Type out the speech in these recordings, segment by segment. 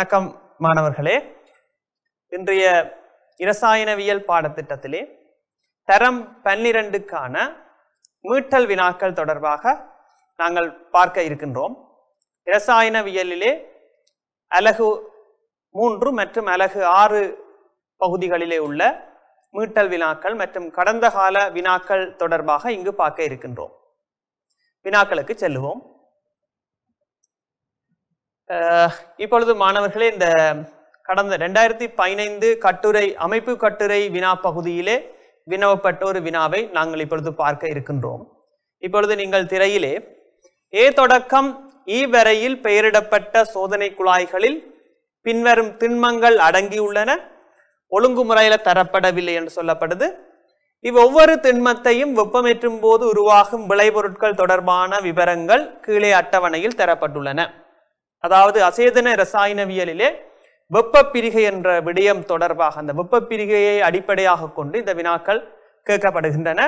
வணக்கம் மாணவர்களே இன்றைய இரசாயனவியல் பாடத்திட்டத்திலே தரம் பன்னிரண்டுக்கான மீட்டல் வினாக்கள் தொடர்பாக நாங்கள் பார்க்க இருக்கின்றோம் இரசாயனவியலிலே அலகு மூன்று மற்றும் அலகு ஆறு பகுதிகளிலே உள்ள மீட்டல் வினாக்கள் மற்றும் கடந்த கால வினாக்கள் தொடர்பாக இங்கு பார்க்க இருக்கின்றோம் வினாக்களுக்கு செல்லுவோம் இப்பொழுது மாணவர்களே இந்த கடந்த ரெண்டாயிரத்தி பதினைந்து கட்டுரை அமைப்பு கட்டுரை வினா பகுதியிலே வினவப்பட்ட ஒரு வினாவை நாங்கள் இப்பொழுது பார்க்க இருக்கின்றோம் இப்பொழுது நீங்கள் திரையிலே ஏ தொடக்கம் ஈவரையில் வரையில் பெயரிடப்பட்ட சோதனை குழாய்களில் பின்வரும் திண்மங்கள் அடங்கியுள்ளன ஒழுங்குமுறையில் தரப்படவில்லை என்று சொல்லப்படுது இவ்வொவ்வொரு திண்மத்தையும் வெப்பமேற்றும் போது உருவாகும் விளைபொருட்கள் தொடர்பான விவரங்கள் கீழே அட்டவணையில் தரப்பட்டுள்ளன அதாவது அசேதன ரசாயனவியலிலே வெப்ப பிரிகை என்ற விடயம் தொடர்பாக அந்த வெப்ப பிரிகையை அடிப்படையாக கொண்டு இந்த வினாக்கள் கேட்கப்படுகின்றன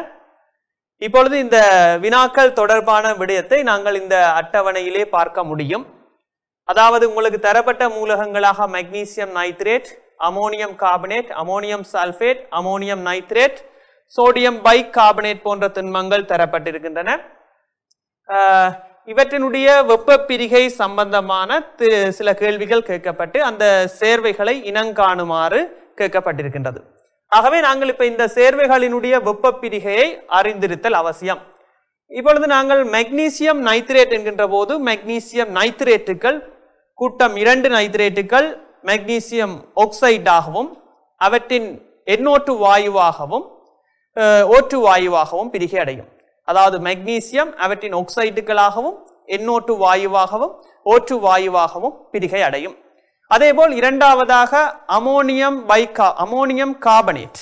இப்பொழுது இந்த வினாக்கள் தொடர்பான விடயத்தை நாங்கள் இந்த அட்டவணையிலே பார்க்க முடியும் அதாவது உங்களுக்கு தரப்பட்ட மூலகங்களாக magnesium nitrate ammonium carbonate ammonium sulphate ammonium nitrate sodium bicarbonate போன்ற திண்மங்கள் தரப்பட்டிருக்கின்றன இவற்றினுடைய வெப்ப பிரிகை சம்பந்தமான சில கேள்விகள் கேட்கப்பட்டு அந்த சேர்வைகளை இனங்காணுமாறு கேட்கப்பட்டிருக்கின்றது ஆகவே நாங்கள் இப்போ இந்த சேர்வைகளினுடைய வெப்ப பிரிகையை அறிந்திருத்தல் அவசியம் இப்பொழுது நாங்கள் மெக்னீசியம் நைத்ரேட் என்கின்ற போது மெக்னீசியம் நைத்ரேட்டுகள் கூட்டம் இரண்டு நைத்ரேட்டுகள் மெக்னீசியம் ஆக்சைடாகவும் அவற்றின் எண்ணோட்டு வாயுவாகவும் ஓற்று வாயுவாகவும் பிரிகை அடையும் அதாவது மெக்னீசியம் அவற்றின் ஒக்சைட்டுகளாகவும் எண்ணோட்டு வாயுவாகவும் ஓற்று வாயுவாகவும் பிரிகை அடையும் அதேபோல் இரண்டாவதாக அமோனியம் பைகா அமோனியம் கார்பனேட்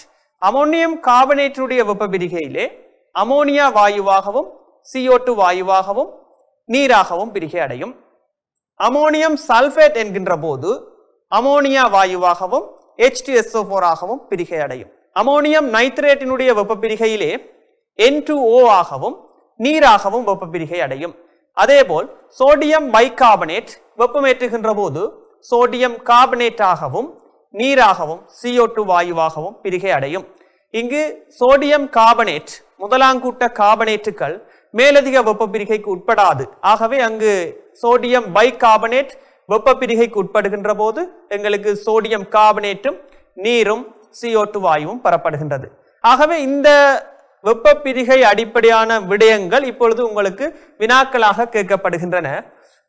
அமோனியம் கார்பனேட்டுடைய பிரிகையிலே அமோனியா வாயுவாகவும் சிஓட்டு வாயுவாகவும் நீராகவும் பிரிகை அடையும் அமோனியம் சல்ஃபேட் என்கின்ற போது அமோனியா வாயுவாகவும் ஹெச்டிஎஸ்ஓ போராகவும் பிரிகை அடையும் அமோனியம் நைத்ரேட்டினுடைய வெப்ப பிரிகையிலே என் டு ஓ ஆகவும் நீராகவும் வெப்ப பிரிகை அடையும் அதேபோல் சோடியம் பைகார்பனேட் வெப்பமேற்றுகின்ற போது சோடியம் கார்பனேட்டாகவும் நீராகவும் CO2 வாயுவாகவும் பிரிகை அடையும் இங்கு சோடியம் கார்பனேட் முதலாங்கூட்ட கார்பனேட்டுகள் மேலதிக வெப்ப பிரிகைக்கு உட்படாது ஆகவே அங்கு சோடியம் பைகார்பனேட் வெப்ப பிரிகைக்கு உட்படுகின்ற போது எங்களுக்கு சோடியம் கார்பனேட்டும் நீரும் சிஓ வாயுவும் பெறப்படுகின்றது ஆகவே இந்த வெப்ப பிரிகை அடிப்படையான விடயங்கள் இப்பொழுது உங்களுக்கு வினாக்களாக கேட்கப்படுகின்றன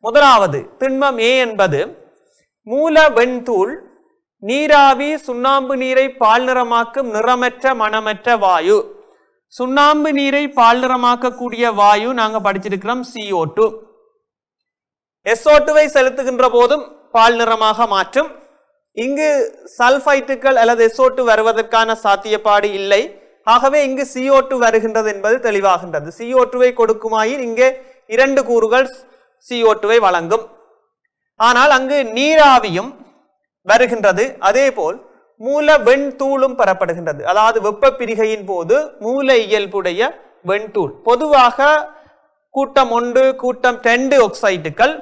முதலாவது திண்மம் ஏ என்பது மூல வெண்தூள் நீராவி சுண்ணாம்பு நீரை பால் நிறமாக்கும் நிறமற்ற மனமற்ற வாயு சுண்ணாம்பு நீரை பால் நிறமாக்கக்கூடிய வாயு நாங்கள் படிச்சிருக்கிறோம் சிஓ டூ எஸ்ஓ டூவை செலுத்துகின்ற போதும் பால் நிறமாக மாற்றும் இங்கு சல்ஃபைட்டுகள் அல்லது எஸ்ஓ டூ வருவதற்கான சாத்தியப்பாடு இல்லை ஆகவே இங்கு சிஓ டூ வருகின்றது என்பது தெளிவாகின்றது ஓ டூவை கொடுக்குமாயின் இங்கே இரண்டு கூறுகள் சிஓ டூவை வழங்கும் ஆனால் அங்கு நீராவியும் வருகின்றது அதே போல் மூல வெண்தூளும் பெறப்படுகின்றது அதாவது வெப்ப பிரிகையின் போது மூல இயல்புடைய வெண்தூள் பொதுவாக கூட்டம் ஒன்று கூட்டம் ரெண்டு ஒக்சைட்டுகள்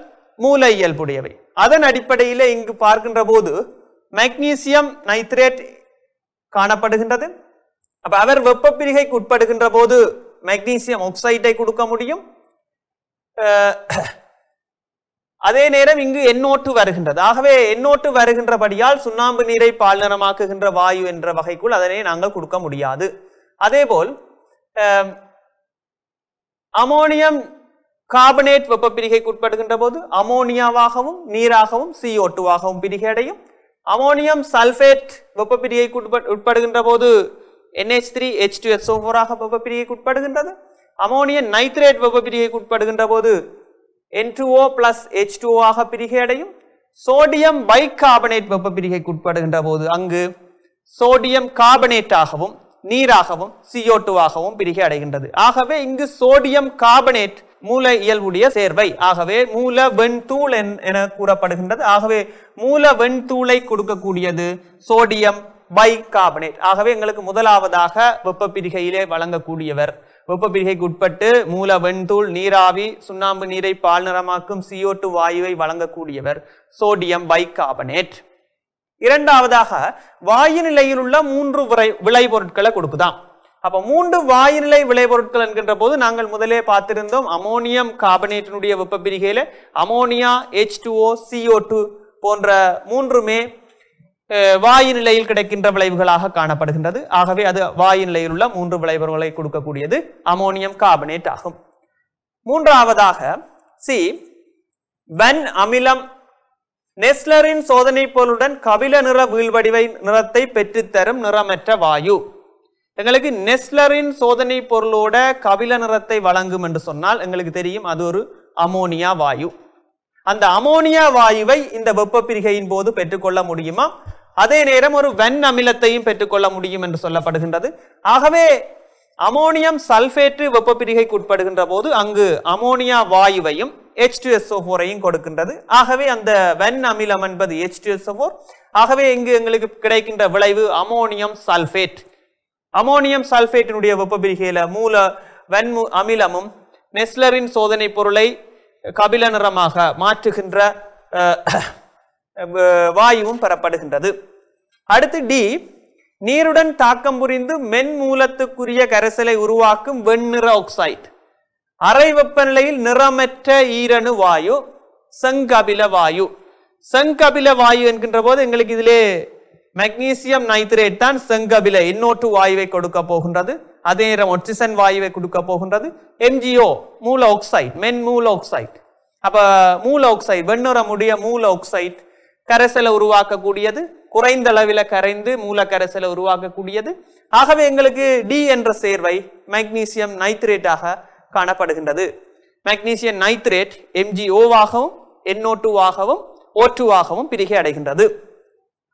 மூல இயல்புடையவை அதன் அடிப்படையில் இங்கு பார்க்கின்ற போது மெக்னீசியம் நைத்ரேட் காணப்படுகின்றது அப்ப அவர் வெப்ப பிரிகைக்கு உட்படுகின்ற போது மெக்னீசியம் ஆக்சைடை கொடுக்க முடியும் அதே நேரம் இங்கு எண்ணோட்டு வருகின்றது ஆகவே எண்ணோட்டு வருகின்றபடியால் சுண்ணாம்பு நீரை பாலினமாக்குகின்ற வாயு என்ற வகைக்குள் அதனை நாங்கள் கொடுக்க முடியாது அதேபோல் அமோனியம் கார்பனேட் வெப்ப பிரிகைக்கு உட்படுகின்ற போது அமோனியாவாகவும் நீராகவும் சிஓ டூவாகவும் பிரிகை அடையும் அமோனியம் சல்பேட் வெப்ப பிரிகைக்கு உட்படுகின்ற போது NH3H2SO4 ஆக வெப்ப பிரிகைக்கு உட்படுகின்றது அமோனியம் நைத்ரேட் வெப்ப பிரிகைக்கு உட்படுகின்ற போது N2O பிளஸ் H2O ஆக பிரிகை அடையும் சோடியம் பைகார்பனேட் வெப்ப பிரிகைக்கு உட்படுகின்ற போது அங்கு சோடியம் கார்பனேட்டாகவும் நீராகவும் சிஓ டூவாகவும் பிரிகை அடைகின்றது ஆகவே இங்கு சோடியம் கார்பனேட் மூல இயல்புடைய சேர்வை ஆகவே மூல வெண்தூள் என கூறப்படுகின்றது ஆகவே மூல வெண்தூளை கொடுக்கக்கூடியது சோடியம் பை கார்பனேட் ஆகவே எங்களுக்கு முதலாவதாக பிரிகையிலே வழங்கக்கூடியவர் வெப்பப்பிரிகைக்கு உட்பட்டு மூல வெண்தூள் நீராவி சுண்ணாம்பு நீரை பால் நிறமாக்கும் சிஓ வாயுவை வழங்கக்கூடியவர் சோடியம் பை கார்பனேட் இரண்டாவதாக வாயு நிலையில் உள்ள மூன்று விரை விளைபொருட்களை கொடுக்குதான் அப்போ மூன்று வாயுநிலை விளைபொருட்கள் என்கின்ற போது நாங்கள் முதலே பார்த்திருந்தோம் அமோனியம் கார்பனேட்டினுடைய வெப்பப்பிரிகையில் ammonia two O CO two போன்ற மூன்றுமே வாயு நிலையில் கிடைக்கின்ற விளைவுகளாக காணப்படுகின்றது ஆகவே அது வாயு நிலையில் உள்ள மூன்று விளைவுகளை கொடுக்கக்கூடியது அமோனியம் கார்பனேட் ஆகும் மூன்றாவதாக சி வென் அமிலம் நெஸ்லரின் சோதனை பொருளுடன் கபில நிற வீழ்வடிவை நிறத்தை பெற்றுத்தரும் நிறமற்ற வாயு எங்களுக்கு நெஸ்லரின் சோதனை பொருளோட கபில நிறத்தை வழங்கும் என்று சொன்னால் எங்களுக்கு தெரியும் அது ஒரு அமோனியா வாயு அந்த அமோனியா வாயுவை இந்த வெப்ப பிரிகையின் போது பெற்றுக்கொள்ள முடியுமா அதே நேரம் ஒரு வெண் அமிலத்தையும் பெற்றுக்கொள்ள முடியும் என்று சொல்லப்படுகின்றது ஆகவே அமோனியம் சல்ஃபேட்டு வெப்பப்பிரிகைக்கு உட்படுகின்ற போது அங்கு அமோனியா வாயுவையும் ஹெச் டுஎஸ்ஓ கொடுக்கின்றது ஆகவே அந்த வெண் அமிலம் என்பது ஹெச் டுஎஸ்ஓ ஆகவே இங்கு எங்களுக்கு கிடைக்கின்ற விளைவு அமோனியம் சல்ஃபேட் அமோனியம் சல்ஃபேட்டினுடைய வெப்பப்பிரிகையில் மூல வெண் அமிலமும் நெஸ்லரின் சோதனை பொருளை கபில நிறமாக மாற்றுகின்ற வாயுவும் பெறப்படுகின்றது அடுத்து டி நீருடன் தாக்கம் புரிந்து மென் மூலத்துக்குரிய கரைசலை உருவாக்கும் வெண்ணிற ஆக்சைட் அறை வெப்பநிலையில் நிறமற்ற ஈரணு வாயு செங்கபில வாயு செங்கபில வாயு என்கின்ற போது எங்களுக்கு இதிலே மக்னீசியம் நைத்ரேட் தான் செங்கபில இன்னொட்டு வாயுவை கொடுக்க போகின்றது அதே நேரம் ஒட்சிசன் வாயுவை கொடுக்க போகின்றது எம்ஜிஓ மூல ஆக்சைட் மென் மூல ஆக்சைட் அப்போ மூல ஆக்சைட் வெண்ணுற முடிய மூல ஆக்சைட் கரைசலை உருவாக்கக்கூடியது குறைந்த அளவில் கரைந்து மூலக்கரைசலை உருவாக்கக்கூடியது ஆகவே எங்களுக்கு டி என்ற சேர்வை மைக்னீசியம் நைத்ரேட்டாக காணப்படுகின்றது மைக்னீசியம் நைத்ரேட் எம்ஜிஓவாகவும் என்ஓ டூவாகவும் ஓட்டுவாகவும் பிரிகை அடைகின்றது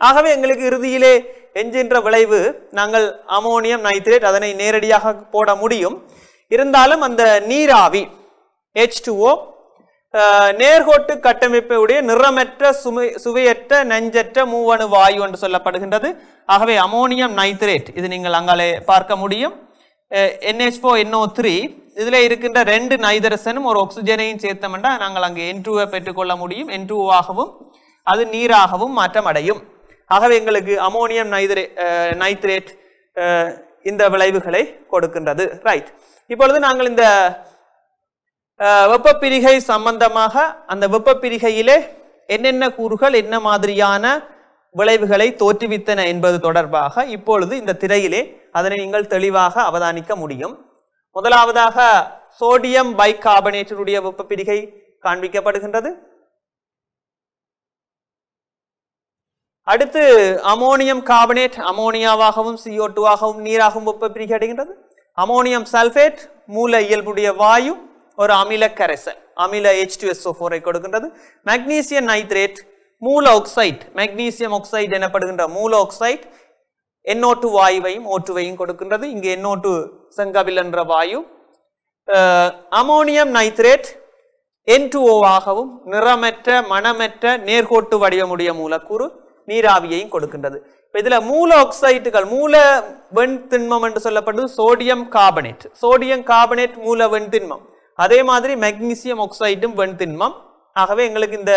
ஆகவே எங்களுக்கு இறுதியிலே எஞ்சின்ற விளைவு நாங்கள் அமோனியம் நைத்ரேட் அதனை நேரடியாக போட முடியும் இருந்தாலும் அந்த நீராவி ஹெச் டூஓ நேர்கோட்டு கட்டமைப்புடைய நிறமற்ற சுமை சுவையற்ற நஞ்சற்ற மூவணு வாயு என்று சொல்லப்படுகின்றது ஆகவே அமோனியம் நைத்ரேட் இது நீங்கள் அங்காலே பார்க்க முடியும் என்ஹெச் ஃபோ என்ஓ த்ரீ இதில் இருக்கின்ற ரெண்டு நைதரசனும் ஒரு ஆக்சிஜனையும் சேர்த்தோம்னா நாங்கள் அங்கே டூவை பெற்றுக்கொள்ள முடியும் ஆகவும் அது நீராகவும் மாற்றம் அடையும் ஆகவே எங்களுக்கு அமோனியம் நைத்ரே நைத்ரேட் இந்த விளைவுகளை கொடுக்கின்றது ரைட் இப்பொழுது நாங்கள் இந்த வெப்பப்பிரிகை சம்பந்தமாக அந்த வெப்பப்பிரிகையிலே என்னென்ன கூறுகள் என்ன மாதிரியான விளைவுகளை தோற்றுவித்தன என்பது தொடர்பாக இப்பொழுது இந்த திரையிலே அதனை நீங்கள் தெளிவாக அவதானிக்க முடியும் முதலாவதாக சோடியம் பைகார்பனேட்டினுடைய வெப்பப்பிரிகை காண்பிக்கப்படுகின்றது அடுத்து அமோனியம் கார்பனேட் அமோனியாவாகவும் சிஓ டூவாகவும் நீராகவும் வெப்பப்பிரிகை அடைகின்றது அமோனியம் சல்ஃபேட் மூல இயல்புடைய வாயு ஒரு அமில கரைசல் அமில ஹெச் டு எஸ்ஓ ஃபோரை கொடுக்கின்றது மக்னீசியம் நைத்ரேட் மூல ஆக்சைட் மக்னீசியம் ஆக்சைடு எனப்படுகின்ற மூல ஆக்சைட் என்ஓ வாயுவையும் ஓட்டுவையும் கொடுக்கின்றது இங்கு என்ஓ டூ செங்கவில் என்ற வாயு அமோனியம் நைத்ரேட் என் டூ ஓவாகவும் நிறமற்ற மணமற்ற நேர்கோட்டு வடிவமுடைய மூலக்கூறு நீராவியையும் கொடுக்கின்றது இப்போ இதில் மூல ஆக்சைட்டுகள் மூல வெண் திண்மம் என்று சொல்லப்படுது சோடியம் கார்பனேட் சோடியம் கார்பனேட் மூல வெண் திண்மம் அதே மாதிரி மெக்னீசியம் ஆக்சைடும் வெண் திண்மம் ஆகவே எங்களுக்கு இந்த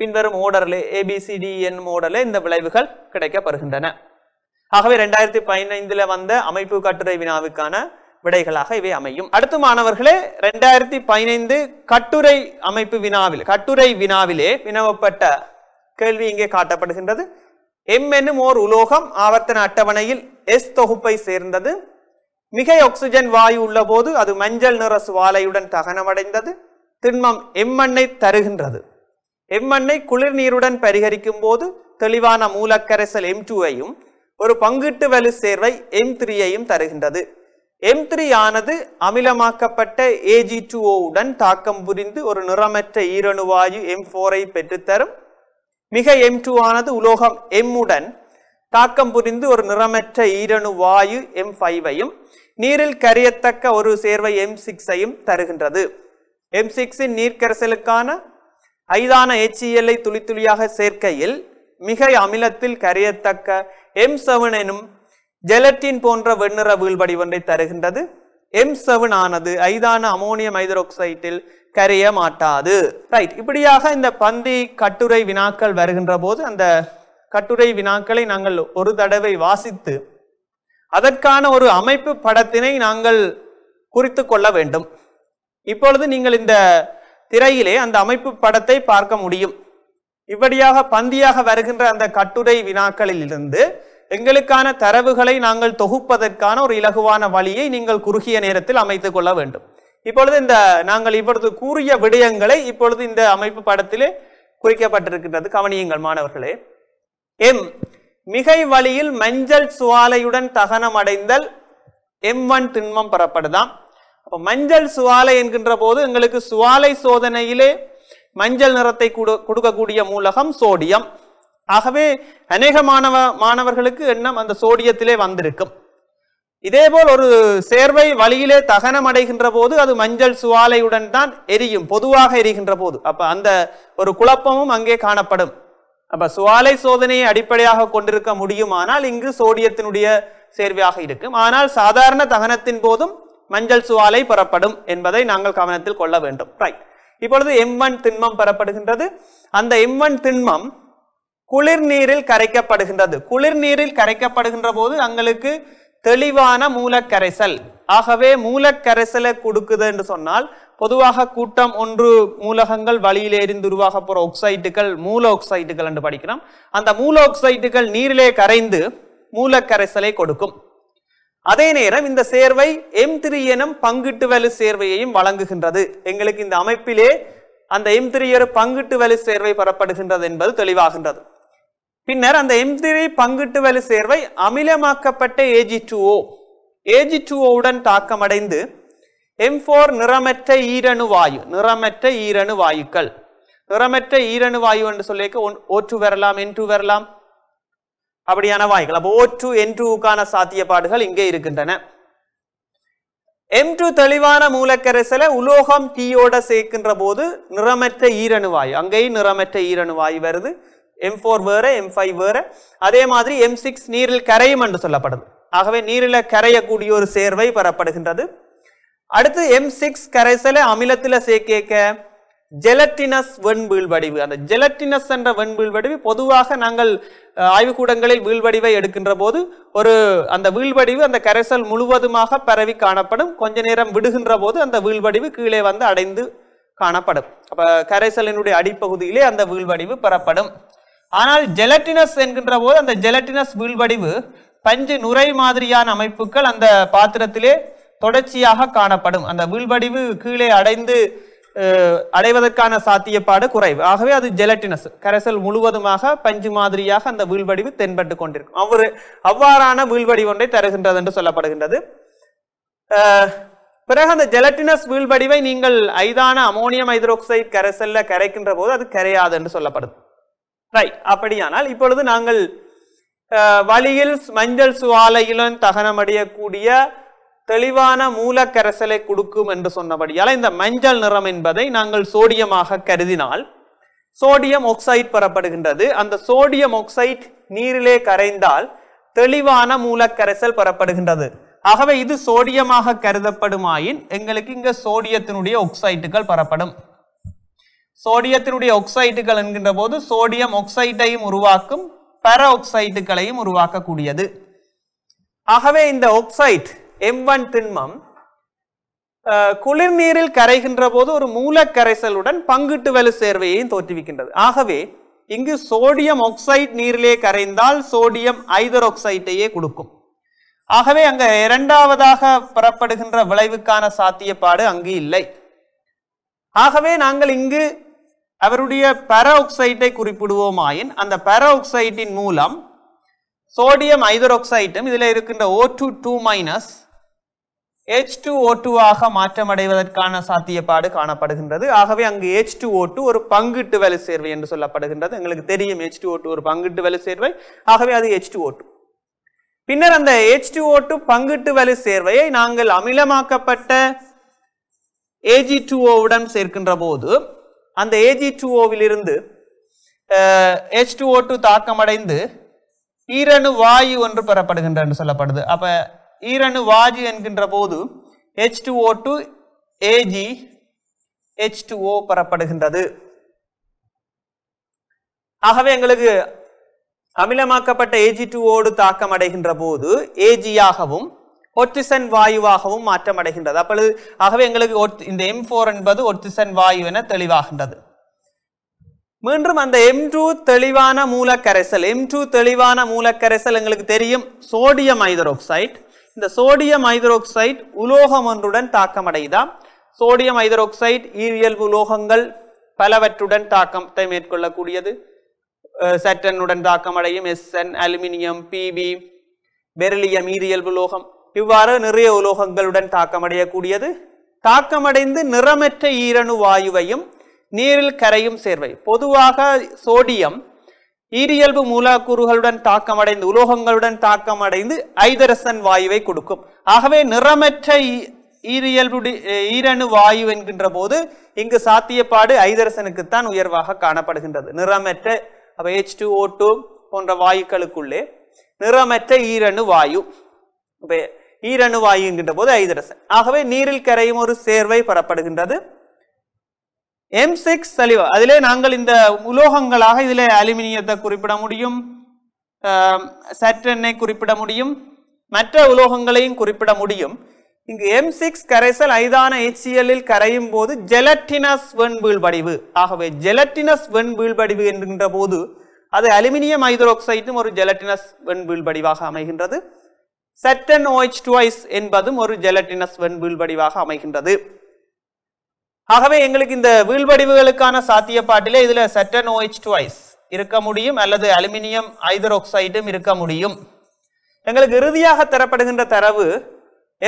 பின்வரும் ஓடரில் ஏபிசிடிஎன் ஓடரில் இந்த விளைவுகள் கிடைக்கப்படுகின்றன ஆகவே ரெண்டாயிரத்தி பதினைந்தில் வந்த அமைப்பு கட்டுரை வினாவுக்கான விடைகளாக இவை அமையும் அடுத்து மாணவர்களே ரெண்டாயிரத்தி பதினைந்து கட்டுரை அமைப்பு வினாவில் கட்டுரை வினாவிலே வினவப்பட்ட கேள்வி இங்கே காட்டப்படுகின்றது எம் என்னும் ஓர் உலோகம் ஆவர்த்தன அட்டவணையில் எஸ் தொகுப்பை சேர்ந்தது மிகை ஆக்சிஜன் வாயு உள்ள போது அது மஞ்சள் நிற சுவாலையுடன் தகனமடைந்தது திண்மம் எம்மண்ணை தருகின்றது எம்மண்ணை குளிர் நீருடன் பரிகரிக்கும் போது தெளிவான மூலக்கரைசல் எம் டூவையும் ஒரு பங்கீட்டு வலு சேர்வை எம் த்ரீயையும் தருகின்றது எம் த்ரீ ஆனது அமிலமாக்கப்பட்ட ஏஜி டூ உடன் தாக்கம் புரிந்து ஒரு நிறமற்ற ஈரணுவாயு எம் ஃபோரை பெற்றுத்தரும் மிக எம் டூ ஆனது உலோகம் எம்முடன் தாக்கம் புரிந்து ஒரு நிறமற்ற ஈரணு வாயு எம் ஃபைவையும் நீரில் கரியத்தக்க ஒரு சேர்வை எம் சிக்ஸையும் தருகின்றது எம் சிக்ஸின் நீர்க்கரசலுக்கான ஐதான e துளி துளித்துளியாக சேர்க்கையில் மிகை அமிலத்தில் கரையத்தக்க எம் செவன் எனும் ஜெலட்டின் போன்ற வெண்ணிற வீழ்படி ஒன்றை தருகின்றது எம் செவன் ஆனது ஐதான அமோனியம் ஹைதரோக்சைட்டில் கரைய மாட்டாது ரைட் இப்படியாக இந்த பந்தி கட்டுரை வினாக்கள் வருகின்ற போது அந்த கட்டுரை வினாக்களை நாங்கள் ஒரு தடவை வாசித்து அதற்கான ஒரு அமைப்பு படத்தினை நாங்கள் குறித்து கொள்ள வேண்டும் இப்பொழுது நீங்கள் இந்த திரையிலே அந்த அமைப்பு படத்தை பார்க்க முடியும் இப்படியாக பந்தியாக வருகின்ற அந்த கட்டுரை வினாக்களிலிருந்து எங்களுக்கான தரவுகளை நாங்கள் தொகுப்பதற்கான ஒரு இலகுவான வழியை நீங்கள் குறுகிய நேரத்தில் அமைத்து கொள்ள வேண்டும் இப்பொழுது இந்த நாங்கள் இப்பொழுது கூறிய விடயங்களை இப்பொழுது இந்த அமைப்பு படத்திலே குறிக்கப்பட்டிருக்கின்றது கவனியுங்கள் மாணவர்களே எம் மிகை வழியில் மஞ்சள் சுவாலையுடன் தகனம் அடைந்தல் எம் ஒன் திண்மம் பெறப்படுதாம் அப்போ மஞ்சள் சுவாலை என்கின்ற போது எங்களுக்கு சுவாலை சோதனையிலே மஞ்சள் நிறத்தை கொடுக்கக்கூடிய மூலகம் சோடியம் ஆகவே அநேக மாணவ மாணவர்களுக்கு எண்ணம் அந்த சோடியத்திலே வந்திருக்கும் இதேபோல் ஒரு சேர்வை வழியிலே தகனம் அடைகின்ற போது அது மஞ்சள் சுவாலையுடன் தான் எரியும் பொதுவாக எரிகின்ற போது அப்ப அந்த ஒரு குழப்பமும் அங்கே காணப்படும் அப்ப சுவாலை சோதனையை அடிப்படையாக கொண்டிருக்க முடியுமானால் இங்கு சோடியத்தினுடைய சேர்வையாக இருக்கும் ஆனால் சாதாரண தகனத்தின் போதும் மஞ்சள் சுவாலை பெறப்படும் என்பதை நாங்கள் கவனத்தில் கொள்ள வேண்டும் ரைட் இப்பொழுது எம் ஒன் திண்மம் பெறப்படுகின்றது அந்த எம் ஒன் திண்மம் குளிர் நீரில் கரைக்கப்படுகின்றது குளிர் நீரில் கரைக்கப்படுகின்ற போது தங்களுக்கு தெளிவான மூலக்கரைசல் ஆகவே மூலக்கரைசலை கொடுக்குது என்று சொன்னால் பொதுவாக கூட்டம் ஒன்று மூலகங்கள் வழியில் எரிந்து உருவாக போகிற ஒக்சைட்டுகள் மூல ஒக்சைட்டுகள் என்று படிக்கிறோம் அந்த மூல ஒக்சைட்டுகள் நீரிலே கரைந்து மூலக்கரைசலை கொடுக்கும் அதே நேரம் இந்த சேர்வை எம் த்ரீ எனும் பங்கிட்டு வலு சேர்வையையும் வழங்குகின்றது எங்களுக்கு இந்த அமைப்பிலே அந்த எம் த்ரீ பங்குட்டு பங்கிட்டு வலு சேர்வை பெறப்படுகின்றது என்பது தெளிவாகின்றது பின்னர் அந்த எம் த்ரீ பங்குட்டு வலு சேர்வை அமிலமாக்கப்பட்ட AG two O AG two ஓவுடன் தாக்கமடைந்து எம் ஃபோர் நிறமற்ற ஈரணு வாயு நிறமற்ற ஈரணு வாயுக்கள் நிறமற்ற ஈரணு வாயு என்று சொல்லியிருக்க ஒன் வரலாம் என் டூ வரலாம் அப்படியான வாயுக்கள் அப்போ ஓ டூ என் டூக்கான சாத்தியப்பாடுகள் இங்கே இருக்கின்றன எம் டூ தெளிவான மூலக்கரைசல உலோகம் தீயோட சேர்க்கின்ற போது நிறமற்ற ஈரணு வாயு அங்கேயும் நிறமற்ற ஈரணு வாயு வருது எம் ஃபோர் வேறு எம் ஃபைவ் வேறு அதே மாதிரி எம் சிக்ஸ் நீரில் கரையும் என்று சொல்லப்படுது ஆகவே நீரில் கரையக்கூடிய ஒரு சேர்வை பெறப்படுகின்றது அடுத்து எம் சிக்ஸ் கரைசலை அமிலத்தில் சேர்க்க ஜெலட்டினஸ் வெண்பீழ் வடிவு அந்த ஜெலட்டினஸ் என்ற வெண்பீழ் வடிவு பொதுவாக நாங்கள் ஆய்வுக்கூடங்களில் வீழ்வடிவை எடுக்கின்ற போது ஒரு அந்த வீழ்வடிவு அந்த கரைசல் முழுவதுமாக பரவி காணப்படும் கொஞ்ச நேரம் விடுகின்ற போது அந்த வீழ்வடிவு கீழே வந்து அடைந்து காணப்படும் அப்போ கரைசலினுடைய அடிப்பகுதியிலே அந்த வீழ்வடிவு பெறப்படும் ஆனால் ஜெலட்டினஸ் என்கின்ற போது அந்த ஜெலட்டினஸ் வீழ்வடிவு பஞ்சு நுரை மாதிரியான அமைப்புகள் அந்த பாத்திரத்திலே தொடர்ச்சியாக காணப்படும் அந்த வீழ்வடிவு கீழே அடைந்து அடைவதற்கான சாத்தியப்பாடு குறைவு ஆகவே அது ஜெலட்டினஸ் கரைசல் முழுவதுமாக பஞ்சு மாதிரியாக அந்த வீழ்வடிவு தென்பட்டு கொண்டிருக்கும் அவ்வாறு அவ்வாறான வீழ்வடிவு ஒன்றை தருகின்றது என்று சொல்லப்படுகின்றது பிறகு அந்த ஜெலட்டினஸ் வீழ்வடிவை நீங்கள் ஐதான அமோனியம் ஹைட்ரோக்சைடு கரைசல்ல கரைக்கின்ற போது அது கரையாது என்று சொல்லப்படுது ரைட் அப்படியானால் இப்பொழுது நாங்கள் வழியில் மஞ்சள் சுவாலையிலும் தகனமடையக்கூடிய தெளிவான மூலக்கரசலை கொடுக்கும் என்று சொன்னபடியால் இந்த மஞ்சள் நிறம் என்பதை நாங்கள் சோடியமாக கருதினால் சோடியம் ஒக்சைட் பெறப்படுகின்றது அந்த சோடியம் ஒக்சைட் நீரிலே கரைந்தால் தெளிவான மூலக்கரைசல் பெறப்படுகின்றது ஆகவே இது சோடியமாக கருதப்படுமாயின் எங்களுக்கு இங்க சோடியத்தினுடைய ஒக்சைட்டுகள் பெறப்படும் சோடியத்தினுடைய ஒக்சைட்டுகள் என்கின்ற போது சோடியம் ஒக்சைட்டையும் உருவாக்கும் பெர ஒக்சைட்டுகளையும் உருவாக்கக்கூடியது ஆகவே இந்த ஒக்சைட் எம் ஒன் திண்மம் குளிர்நீரில் கரைகின்ற போது ஒரு மூலக்கரைசலுடன் பங்குட்டு வலு சேர்வையையும் தோற்றுவிக்கின்றது ஆகவே இங்கு சோடியம் ஒக்சைட் நீரிலே கரைந்தால் சோடியம் ஐதர் ஒக்சைட்டையே கொடுக்கும் ஆகவே அங்க இரண்டாவதாக பெறப்படுகின்ற விளைவுக்கான சாத்தியப்பாடு அங்கு இல்லை ஆகவே நாங்கள் இங்கு அவருடைய பாராக்சைட்டை குறிப்பிடுவோமாயின் அந்த பெராக்சைட்டின் மூலம் சோடியம் ஐதரோக்சைட்டும் இதில் இருக்கின்ற O two two minus H two O two ஆக மாற்றமடைவதற்கான சாத்தியப்பாடு காணப்படுகின்றது ஆகவே அங்கு ஹெச் டூ ஓ டூ ஒரு பங்குட்டு வலு சேர்வை என்று சொல்லப்படுகின்றது எங்களுக்கு தெரியும் ஹெச் டூ ஓ டூ ஒரு பங்குட்டு வலு சேர்வை ஆகவே அது ஹெச் டூ ஓ டூ பின்னர் அந்த ஹெச் டூ ஓ டூ பங்குட்டு வலு சேர்வையை நாங்கள் அமிலமாக்கப்பட்ட ஏஜி டூ ஓவுடன் சேர்க்கின்ற போது அந்த ஏஜி டூஓவிலிருந்து ஹெச் ஓ டூ தாக்கமடைந்து ஈரணு வாயு ஒன்று பெறப்படுகின்ற சொல்லப்படுது அப்போ ஈரணு வாயு என்கின்ற போது H O two AG H O பெறப்படுகின்றது ஆகவே எங்களுக்கு அமிலமாக்கப்பட்ட ஏஜி டூ ஓடு தாக்கம் அடைகின்ற போது ஏஜியாகவும் ஒத்திசன் வாயுவாகவும் மாற்றம் அடைகின்றது அப்பொழுது ஆகவே எங்களுக்கு இந்த எம் ஃபோர் என்பது ஒத்திசன் வாயு என தெளிவாகின்றது மீண்டும் அந்த எம் டூ தெளிவான மூலக்கரைசல் எம் டூ தெளிவான மூலக்கரைசல் எங்களுக்கு தெரியும் சோடியம் ஹைதரோக்சைட் இந்த சோடியம் ஹைதரோக்சைட் உலோகம் ஒன்றுடன் தாக்கமடையுதா சோடியம் ஹைதரோக்சைட் ஈரியல் உலோகங்கள் பலவற்றுடன் தாக்கத்தை மேற்கொள்ளக்கூடியது சட்டனுடன் தாக்கமடையும் எஸ்என் அலுமினியம் பிபி பெரிலியம் ஈரியல் உலோகம் இவ்வாறு நிறைய உலோகங்களுடன் தாக்கமடையக்கூடியது தாக்கமடைந்து நிறமற்ற ஈரணு வாயுவையும் நீரில் கரையும் சேர்வை பொதுவாக சோடியம் ஈரியல்பு மூலக்கூறுகளுடன் தாக்கமடைந்து உலோகங்களுடன் தாக்கமடைந்து ஐதரசன் வாயுவை கொடுக்கும் ஆகவே நிறமற்ற ஈரியல்பு ஈரணு வாயு என்கின்ற போது இங்கு சாத்தியப்பாடு ஐதரசனுக்குத்தான் உயர்வாக காணப்படுகின்றது நிறமற்ற அப்போ ஹெச் டூ ஓ டூ போன்ற வாயுக்களுக்குள்ளே நிறமற்ற ஈரணு வாயு இப்போ ஈரணு வாயுங்கின்ற போது ஐதரசன் ஆகவே நீரில் கரையும் ஒரு சேர்வை பெறப்படுகின்றது எம் சிக்ஸ் சலிவ அதிலே நாங்கள் இந்த உலோகங்களாக இதில் அலுமினியத்தை குறிப்பிட முடியும் சற்றெண்ணை குறிப்பிட முடியும் மற்ற உலோகங்களையும் குறிப்பிட முடியும் இங்கு எம் சிக்ஸ் கரைசல் ஐதான எச்சியலில் கரையும் போது ஜெலட்டினஸ் வெண் வீழ்படிவு ஆகவே ஜெலட்டினஸ் வெண் வீழ்படிவு என்கின்ற போது அது அலுமினியம் ஹைட்ரோக்சைடும் ஒரு ஜெலட்டினஸ் வெண் வீழ்படிவாக அமைகின்றது செட்டன் ஓய்ச் டுவைஸ் என்பதும் ஒரு ஜெலட்டினஸ் வெண் வீழ்வடிவாக அமைகின்றது ஆகவே எங்களுக்கு இந்த வீழ்வடிவுகளுக்கான சாத்தியப்பாட்டிலே இதில் செட்டன் ஓய்ச் டுவைஸ் இருக்க முடியும் அல்லது அலுமினியம் ஐதர் இருக்க முடியும் எங்களுக்கு இறுதியாக தரப்படுகின்ற தரவு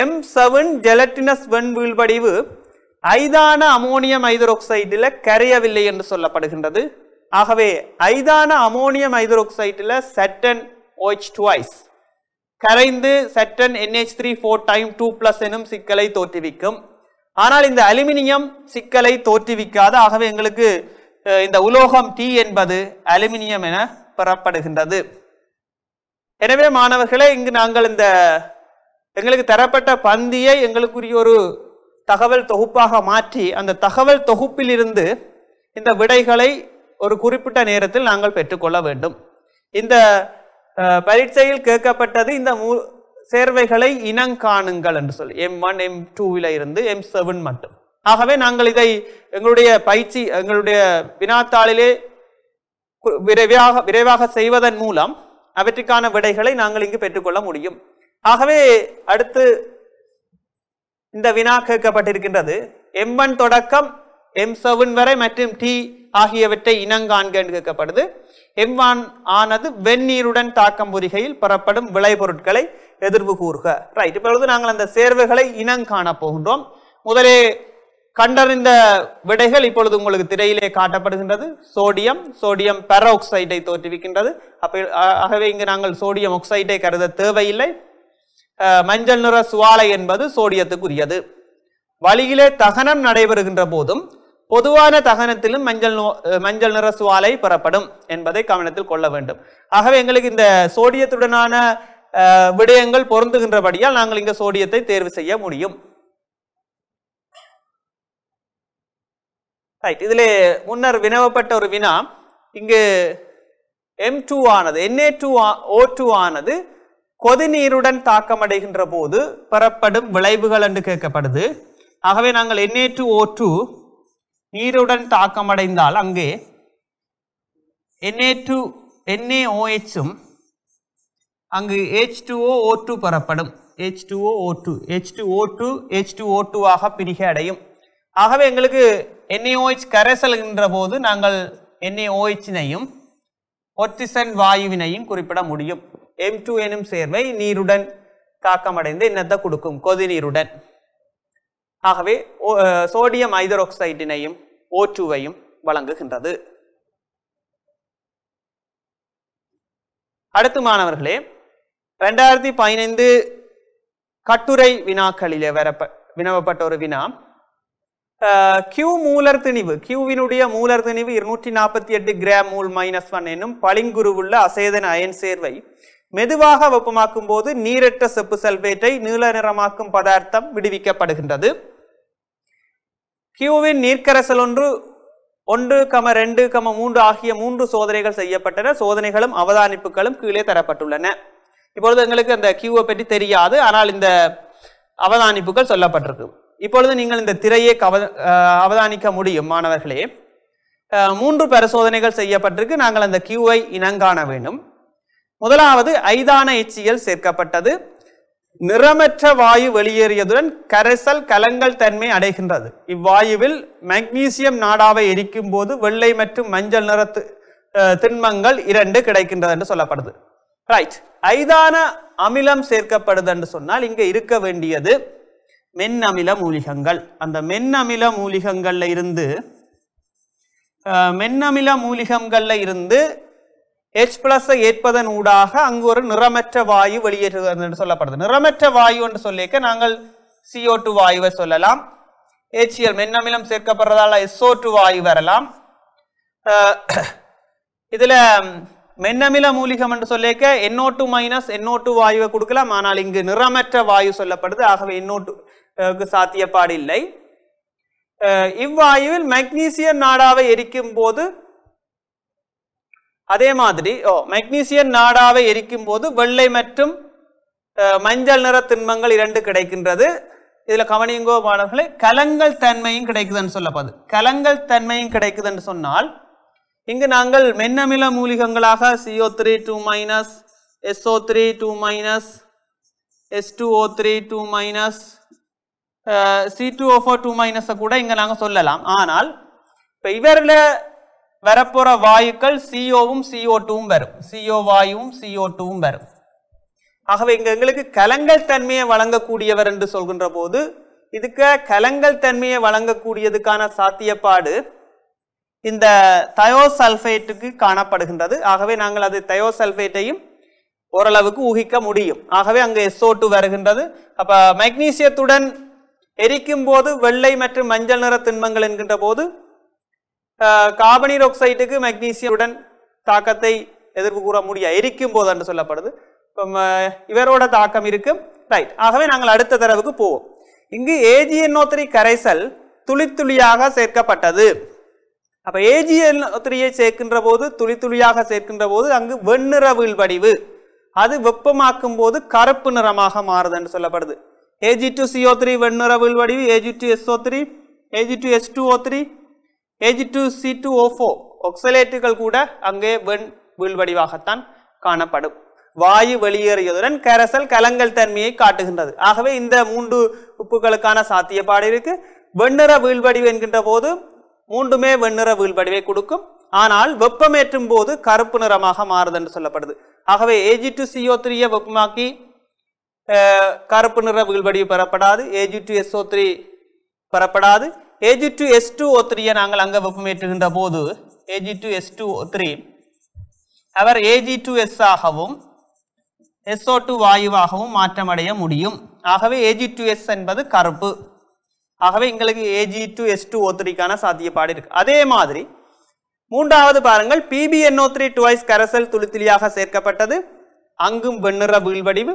எம் செவன் ஜெலட்டினஸ் வெண் வீழ்வடிவு ஐதான அமோனியம் ஐதரோக்சைடில் கரையவில்லை என்று சொல்லப்படுகின்றது ஆகவே ஐதான அமோனியம் ஐதரோக்சைடில் செட்டன் ஓய்ச் டுவைஸ் கரைந்து செட்டன் NH three four time two plus எனும் சிக்கலை தோற்றுவிக்கும் ஆனால் இந்த அலுமினியம் சிக்கலை தோற்றுவிக்காது ஆகவே எங்களுக்கு இந்த உலோகம் டி என்பது அலுமினியம் என பெறப்படுகின்றது எனவே மாணவர்களே இங்கு நாங்கள் இந்த எங்களுக்கு தரப்பட்ட பந்தியை எங்களுக்குரிய ஒரு தகவல் தொகுப்பாக மாற்றி அந்த தகவல் தொகுப்பிலிருந்து இந்த விடைகளை ஒரு குறிப்பிட்ட நேரத்தில் நாங்கள் பெற்றுக்கொள்ள வேண்டும் இந்த பரீட்சையில் கேட்கப்பட்டது இந்த மூ சேர்வைகளை இனங்காணுங்கள் என்று சொல்லி எம் ஒன் எம் டூவில் இருந்து எம் செவன் மட்டும் ஆகவே நாங்கள் இதை எங்களுடைய பயிற்சி எங்களுடைய வினாத்தாளிலே விரைவாக விரைவாக செய்வதன் மூலம் அவற்றுக்கான விடைகளை நாங்கள் இங்கு பெற்றுக்கொள்ள முடியும் ஆகவே அடுத்து இந்த வினா கேட்கப்பட்டிருக்கின்றது எம் ஒன் தொடக்கம் எம் செவன் வரை மற்றும் டி ஆகியவற்றை இனங்காண்க என்று கேட்கப்படுது எம்வான் ஆனது வெந்நீருடன் தாக்கம் புரிகையில் பெறப்படும் விளைபொருட்களை எதிர்வு கூறுக ரைட் இப்பொழுது நாங்கள் அந்த சேர்வுகளை இனங்காண போகின்றோம் முதலே கண்டறிந்த விடைகள் இப்பொழுது உங்களுக்கு திரையிலே காட்டப்படுகின்றது சோடியம் சோடியம் பெரோக்சைடை தோற்றுவிக்கின்றது அப்போ ஆகவே இங்கு நாங்கள் சோடியம் ஆக்சைடை கருத தேவையில்லை மஞ்சள் நிற சுவாலை என்பது சோடியத்துக்குரியது வழியிலே தகனம் நடைபெறுகின்ற போதும் பொதுவான தகனத்திலும் மஞ்சள் மஞ்சள் நிற சுவாலை பெறப்படும் என்பதை கவனத்தில் கொள்ள வேண்டும் ஆகவே எங்களுக்கு இந்த சோடியத்துடனான விடயங்கள் பொருந்துகின்றபடியால் நாங்கள் இங்கே சோடியத்தை தேர்வு செய்ய முடியும் ரைட் இதில் முன்னர் வினவப்பட்ட ஒரு வினா இங்கு எம் டூ ஆனது என்ஏ டூ ஓ டூ ஆனது கொதிநீருடன் தாக்கமடைகின்ற போது பெறப்படும் விளைவுகள் என்று கேட்கப்படுது ஆகவே நாங்கள் என்ஏ டூ ஓ டூ நீருடன் தாக்கமடைந்தால் அங்கே என்ஏ டூ என்ஏ ஓஹெச்சும் அங்கு ஹெச் டூஓ ஓ டூ பெறப்படும் H two O O two H two O two H two O டூவாக பிரிக அடையும் ஆகவே எங்களுக்கு என்ஏஓஹெச் கரைசல்கின்ற போது நாங்கள் ஓஹெச்சினையும் ஒத்திசன் வாயுவினையும் குறிப்பிட முடியும் எம் டூ எனும் சேர்வை நீருடன் தாக்கமடைந்து என்னத்தை கொடுக்கும் கொதிநீருடன் ஆகவே சோடியம் ஐதரோக்சைடினையும் ஓ டூவையும் வழங்குகின்றது அடுத்து மாணவர்களே ரெண்டாயிரத்தி பதினைந்து கட்டுரை வினாக்களில் வரப்ப வினவப்பட்ட ஒரு வினா கியூ மூலர் திணிவு கியூவினுடைய மூலர் திணிவு இருநூற்றி நாற்பத்தி எட்டு கிராம் மூல் மைனஸ் ஒன் என்னும் பளிங்குருவுள்ள அசேதன் அயன் சேர்வை மெதுவாக வெப்பமாக்கும் போது நீரற்ற செப்பு செல்வேட்டை நீல நிறமாக்கும் பதார்த்தம் விடுவிக்கப்படுகின்றது கியூவின் நீர்க்கரசல் ஒன்று ஒன்று கம ரெண்டு கம மூன்று ஆகிய மூன்று சோதனைகள் செய்யப்பட்டன சோதனைகளும் அவதானிப்புகளும் கீழே தரப்பட்டுள்ளன இப்பொழுது எங்களுக்கு அந்த கியூவை பற்றி தெரியாது ஆனால் இந்த அவதானிப்புகள் சொல்லப்பட்டிருக்கு இப்பொழுது நீங்கள் இந்த திரையை கவ அவதானிக்க முடியும் மாணவர்களே மூன்று பரிசோதனைகள் செய்யப்பட்டிருக்கு நாங்கள் அந்த கியூவை இனங்காண வேண்டும் முதலாவது ஐதான எச்சியல் சேர்க்கப்பட்டது நிறமற்ற வாயு வெளியேறியதுடன் கரைசல் கலங்கள் தன்மை அடைகின்றது இவ்வாயுவில் மக்னீசியம் நாடாவை எரிக்கும் போது வெள்ளை மற்றும் மஞ்சள் நிறத்து திண்மங்கள் இரண்டு கிடைக்கின்றது என்று சொல்லப்படுது ரைட் ஐதான அமிலம் சேர்க்கப்படுது என்று சொன்னால் இங்கே இருக்க வேண்டியது மென் அமில மூலிகங்கள் அந்த மென் அமில மூலிகங்கள்ல இருந்து மென்னமில மூலிகங்கள்ல இருந்து எச் பிளஸை ஏற்பதன் ஊடாக அங்கு ஒரு நிறமற்ற வாயு வெளியேற்றுகிறது என்று சொல்லப்படுது நிறமற்ற வாயு என்று சொல்லிக்க நாங்கள் சிஓ டூ வாயுவை சொல்லலாம் ஏச்சிஎல் மென்னமிலம் சேர்க்கப்படுறதால எஸ்ஓ டூ வாயு வரலாம் இதில் மென்னமில மூலிகம் என்று சொல்லிக்க NO two minus NO two வாயுவை கொடுக்கலாம் ஆனால் இங்கு நிறமற்ற வாயு சொல்லப்படுது ஆகவே என்னோட்டு சாத்தியப்பாடு இல்லை இவ்வாயுவில் மெக்னீசியம் நாடாவை எரிக்கும் போது அதே மாதிரி ஓ மெக்னீசியன் நாடாவை எரிக்கும் போது வெள்ளை மற்றும் மஞ்சள் நிற திண்மங்கள் இரண்டு கிடைக்கின்றது இதில் கவனியங்கோ மாணவர்களே கலங்கள் தன்மையும் கிடைக்குதுன்னு சொல்லப்பது கலங்கள் தன்மையும் கிடைக்குதுன்னு சொன்னால் இங்கு நாங்கள் மென்னமில மூலிகங்களாக CO three two minus SO three two minus S two O three two minus C two O four two மைனஸை கூட இங்கே நாங்கள் சொல்லலாம் ஆனால் இப்போ இவரில் வரப்போற வாயுக்கள் சிஓவும் சிஓ டூவும் வரும் சிஓ வாயுவும் சிஓ டூவும் வரும் ஆகவே இங்க எங்களுக்கு கலங்கள் தன்மையை வழங்கக்கூடியவர் என்று சொல்கின்ற போது இதுக்கு கலங்கள் தன்மையை வழங்கக்கூடியதுக்கான சாத்தியப்பாடு இந்த தயோசல்ஃபேட்டுக்கு காணப்படுகின்றது ஆகவே நாங்கள் அது தயோசல்ஃபேட்டையும் ஓரளவுக்கு ஊகிக்க முடியும் ஆகவே அங்கே எஸ்ஓ டூ வருகின்றது அப்போ மெக்னீசியத்துடன் எரிக்கும் போது வெள்ளை மற்றும் மஞ்சள் நிற திண்மங்கள் என்கின்ற போது கார்பனீர் ஆக்சைடுக்கு மெக்னீசியமுடன் தாக்கத்தை எதிர்ப்பு கூற முடியாது எரிக்கும் போது என்று சொல்லப்படுது இவரோட தாக்கம் இருக்கும் ரைட் ஆகவே நாங்கள் அடுத்த தடவுக்கு போவோம் இங்கு ஏஜிஎன்ஓ த்ரீ கரைசல் துளித்துளியாக சேர்க்கப்பட்டது அப்போ ஏஜிஎன்ஓ த்ரீயை சேர்க்கின்ற போது துளித்துளியாக சேர்க்கின்ற போது அங்கு வெண்ணிறவில் வடிவு அது வெப்பமாக்கும் போது கருப்பு நிறமாக மாறுது என்று சொல்லப்படுது ஏஜி டு சிஓ த்ரீ வெண்ணிற வடிவு AG two SO three AG two S two O three H2C2O4 two C ஒக்சலேட்டுகள் கூட அங்கே வெண் வீழ்வடிவாகத்தான் காணப்படும் வாயு வெளியேறியதுடன் கரசல் கலங்கள் தன்மையை காட்டுகின்றது ஆகவே இந்த மூன்று உப்புகளுக்கான சாத்தியப்பாடு இருக்கு வெண்ணிற வீழ்வடிவு என்கின்ற போது மூன்றுமே வெண்ணிற வீழ்வடிவை கொடுக்கும் ஆனால் வெப்பமேற்றும் போது கருப்பு நிறமாக மாறுது என்று சொல்லப்படுது ஆகவே ஏஜி டு சிஓ த்ரீயை வெப்பமாக்கி கருப்பு நிற வீழ்வடிவு பெறப்படாது ஏஜி டு எஸ்ஓ த்ரீ பெறப்படாது ஏஜி டு எஸ் டூ ஓ த்ரீயை நாங்கள் அங்கே வப்புமேட்டுகின்ற போது AG two S two O three அவர் ஏஜி டு எஸ் ஆகவும் SO2 டூ வாயுவாகவும் மாற்றமடைய முடியும் ஆகவே ஏஜி டூ எஸ் என்பது கருப்பு ஆகவே எங்களுக்கு AG two S two O த்ரீக்கான சாத்தியப்பாடு அதே மாதிரி மூன்றாவது பாருங்கள் PBNO3 த்ரீ டுவைஸ் கரசல் துளித்திலியாக சேர்க்கப்பட்டது அங்கும் வெண்ணிற வீழ்வடிவு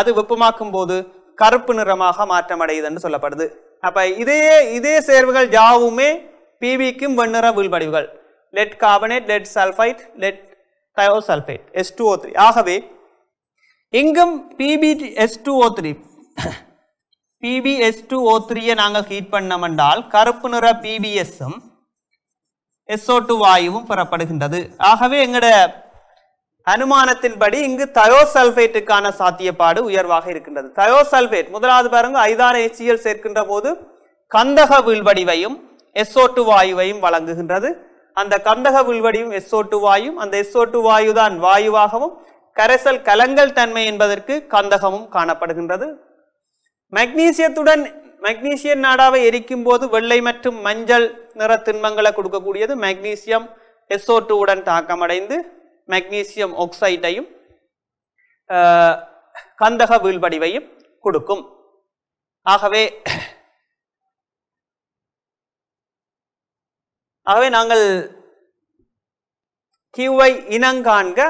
அது வெப்பமாக்கும் போது கருப்பு நிறமாக மாற்றமடையுது என்று சொல்லப்படுது அப்போ இதே இதே சேர்வுகள் யாவுமே பிவிக்கும் வெண்ணிற வீழ்வடிவுகள் lead carbonate lead sulphite lead sulphite S two O three ஆகவே இங்கும் பிபி எஸ் டூ ஓ த்ரீ பிபி எஸ் டூ ஓ த்ரீயை நாங்கள் ஹீட் பண்ணமென்றால் கருப்பு நிற பிபிஎஸ்ஸும் எஸ்ஓ டூ வாயுவும் பெறப்படுகின்றது ஆகவே எங்களோட அனுமானத்தின்படி இங்கு தயோசல்பேட்டுக்கான சாத்தியப்பாடு உயர்வாக இருக்கின்றது தயோசல்பேட் முதலாவது பாருங்க ஐதான எச்சியல் சேர்க்கின்ற போது கந்தக வில்வடிவையும் எஸ்ஓட்டு வாயுவையும் வழங்குகின்றது அந்த கந்தக வில்வடியும் எஸ்ஓட்டு வாயும் அந்த எஸ்ஓட்டு வாயு தான் வாயுவாகவும் கரைசல் கலங்கள் தன்மை என்பதற்கு கந்தகமும் காணப்படுகின்றது மக்னீசியத்துடன் மக்னீசியம் நாடாவை எரிக்கும் போது வெள்ளை மற்றும் மஞ்சள் நிற திண்மங்களை கொடுக்கக்கூடியது மக்னீசியம் எஸ்ஓட்டு உடன் தாக்கமடைந்து மெக்னீசியம் ஆக்சைடையும் கந்தக வீழ்வடிவையும் கொடுக்கும் ஆகவே ஆகவே நாங்கள் கியூவை இனங்காண்க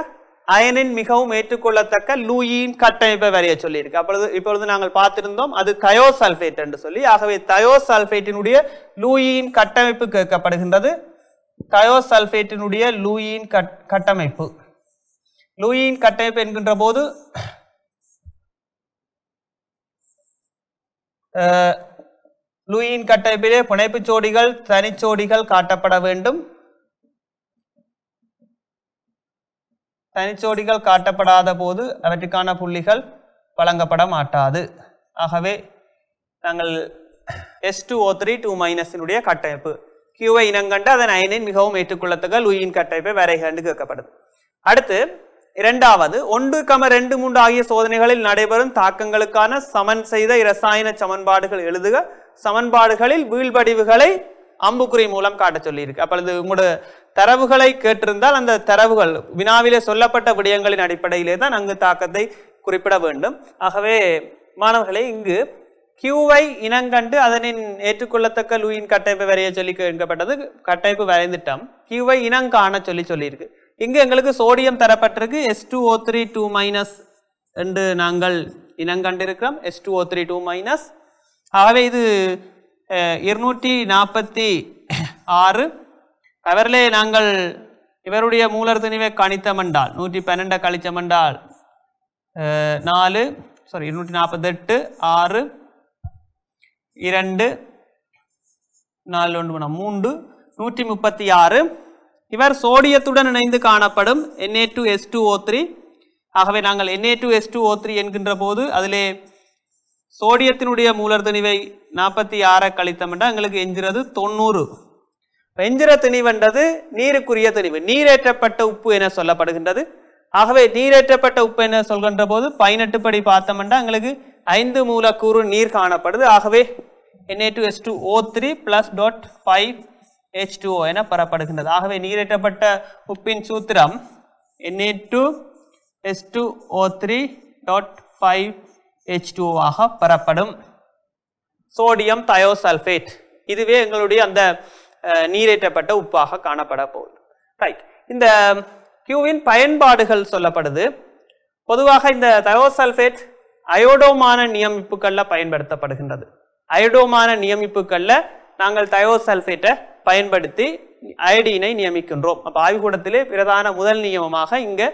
அயனின் மிகவும் ஏற்றுக்கொள்ளத்தக்க லூயின் கட்டமைப்பை வரைய சொல்லியிருக்கு அப்பொழுது இப்பொழுது நாங்கள் பார்த்திருந்தோம் அது தயோசல்பேட் என்று சொல்லி ஆகவே தயோசல்ஃபேட்டினுடைய லூயின் கட்டமைப்பு கேட்கப்படுகின்றது தயோசல்ஃபேட்டினுடைய லூயின் கட்டமைப்பு லூயின் கட்டமைப்பு என்கின்ற போது லூயின் கட்டமைப்பிலே புனைப்புச் சோடிகள் தனிச்சோடிகள் காட்டப்பட வேண்டும் தனிச்சோடிகள் காட்டப்படாத போது அவற்றுக்கான புள்ளிகள் வழங்கப்பட மாட்டாது ஆகவே நாங்கள் S two O three two மைனஸினுடைய கட்டமைப்பு கியூவை இனங்கண்டு அதன் அயனின் மிகவும் ஏற்றுக்கொள்ளத்தக்க லூயின் கட்டமைப்பை வரைக கண்டு கேட்கப்படுது அடுத்து இரண்டாவது ஒன்று கம ரெண்டு மூன்று ஆகிய சோதனைகளில் நடைபெறும் தாக்கங்களுக்கான சமன் செய்த இரசாயன சமன்பாடுகள் எழுதுக சமன்பாடுகளில் வீழ்படிவுகளை அம்புக்குறி மூலம் காட்ட சொல்லியிருக்கு இது உங்களோட தரவுகளை கேட்டிருந்தால் அந்த தரவுகள் வினாவிலே சொல்லப்பட்ட விடயங்களின் அடிப்படையிலே தான் அங்கு தாக்கத்தை குறிப்பிட வேண்டும் ஆகவே மாணவர்களை இங்கு கியூவை இனங்கண்டு அதனின் ஏற்றுக்கொள்ளத்தக்க லூயின் கட்டமைப்பு வரைய சொல்லி கேட்கப்பட்டது கட்டமைப்பு வரைந்துட்டோம் கியூவை காண சொல்லி சொல்லியிருக்கு இங்கு எங்களுக்கு சோடியம் தரப்பட்டிருக்கு S two O three two minus என்று நாங்கள் இனங்கண்டிருக்கிறோம் S two O three two minus ஆகவே இது இருநூற்றி நாற்பத்தி ஆறு அவர்களே நாங்கள் இவருடைய மூலர் துணிவை கணித்தமண்டால் நூற்றி பன்னெண்டை கழிச்சமண்டால் நாலு சாரி இருநூற்றி நாற்பத்தெட்டு ஆறு இரண்டு நாலு ஒன்று மூன்று நூற்றி முப்பத்தி ஆறு இவர் சோடியத்துடன் இணைந்து காணப்படும் NA two S two O three ஆகவே நாங்கள் NA two S two O three என்கின்ற போது அதிலே சோடியத்தினுடைய மூலர் திணிவை நாற்பத்தி ஆறை கழித்தோம்னா எங்களுக்கு எஞ்சிறது தொண்ணூறு வெஞ்சிர என்றது நீருக்குரிய திணிவு நீரேற்றப்பட்ட உப்பு என சொல்லப்படுகின்றது ஆகவே நீரேற்றப்பட்ட உப்பு என சொல்கின்ற போது பதினெட்டு படி பார்த்தோம்னா எங்களுக்கு ஐந்து மூலக்கூறு நீர் காணப்படுது ஆகவே NA two S two O three plus dot five H two O என பெறப்படுகின்றது ஆகவே நீரேற்றப்பட்ட உப்பின் சூத்திரம் NA two S two O three dot five H two ஆக பெறப்படும் சோடியம் தயோசல்ஃபேட் இதுவே எங்களுடைய அந்த நீரேற்றப்பட்ட உப்பாக காணப்பட போகுது ரைட் இந்த கியூவின் பயன்பாடுகள் சொல்லப்படுது பொதுவாக இந்த தயோசல்ஃபேட் அயோடோமான நியமிப்புகளில் பயன்படுத்தப்படுகின்றது அயோடோமான நியமிப்புகளில் நாங்கள் தயோசல்ஃபேட்டை பயன்படுத்தி அயடினை நியமிக்கின்றோம் அப்போ ஆய்வுக்கூடத்திலே பிரதான முதல் நியமமாக இங்கே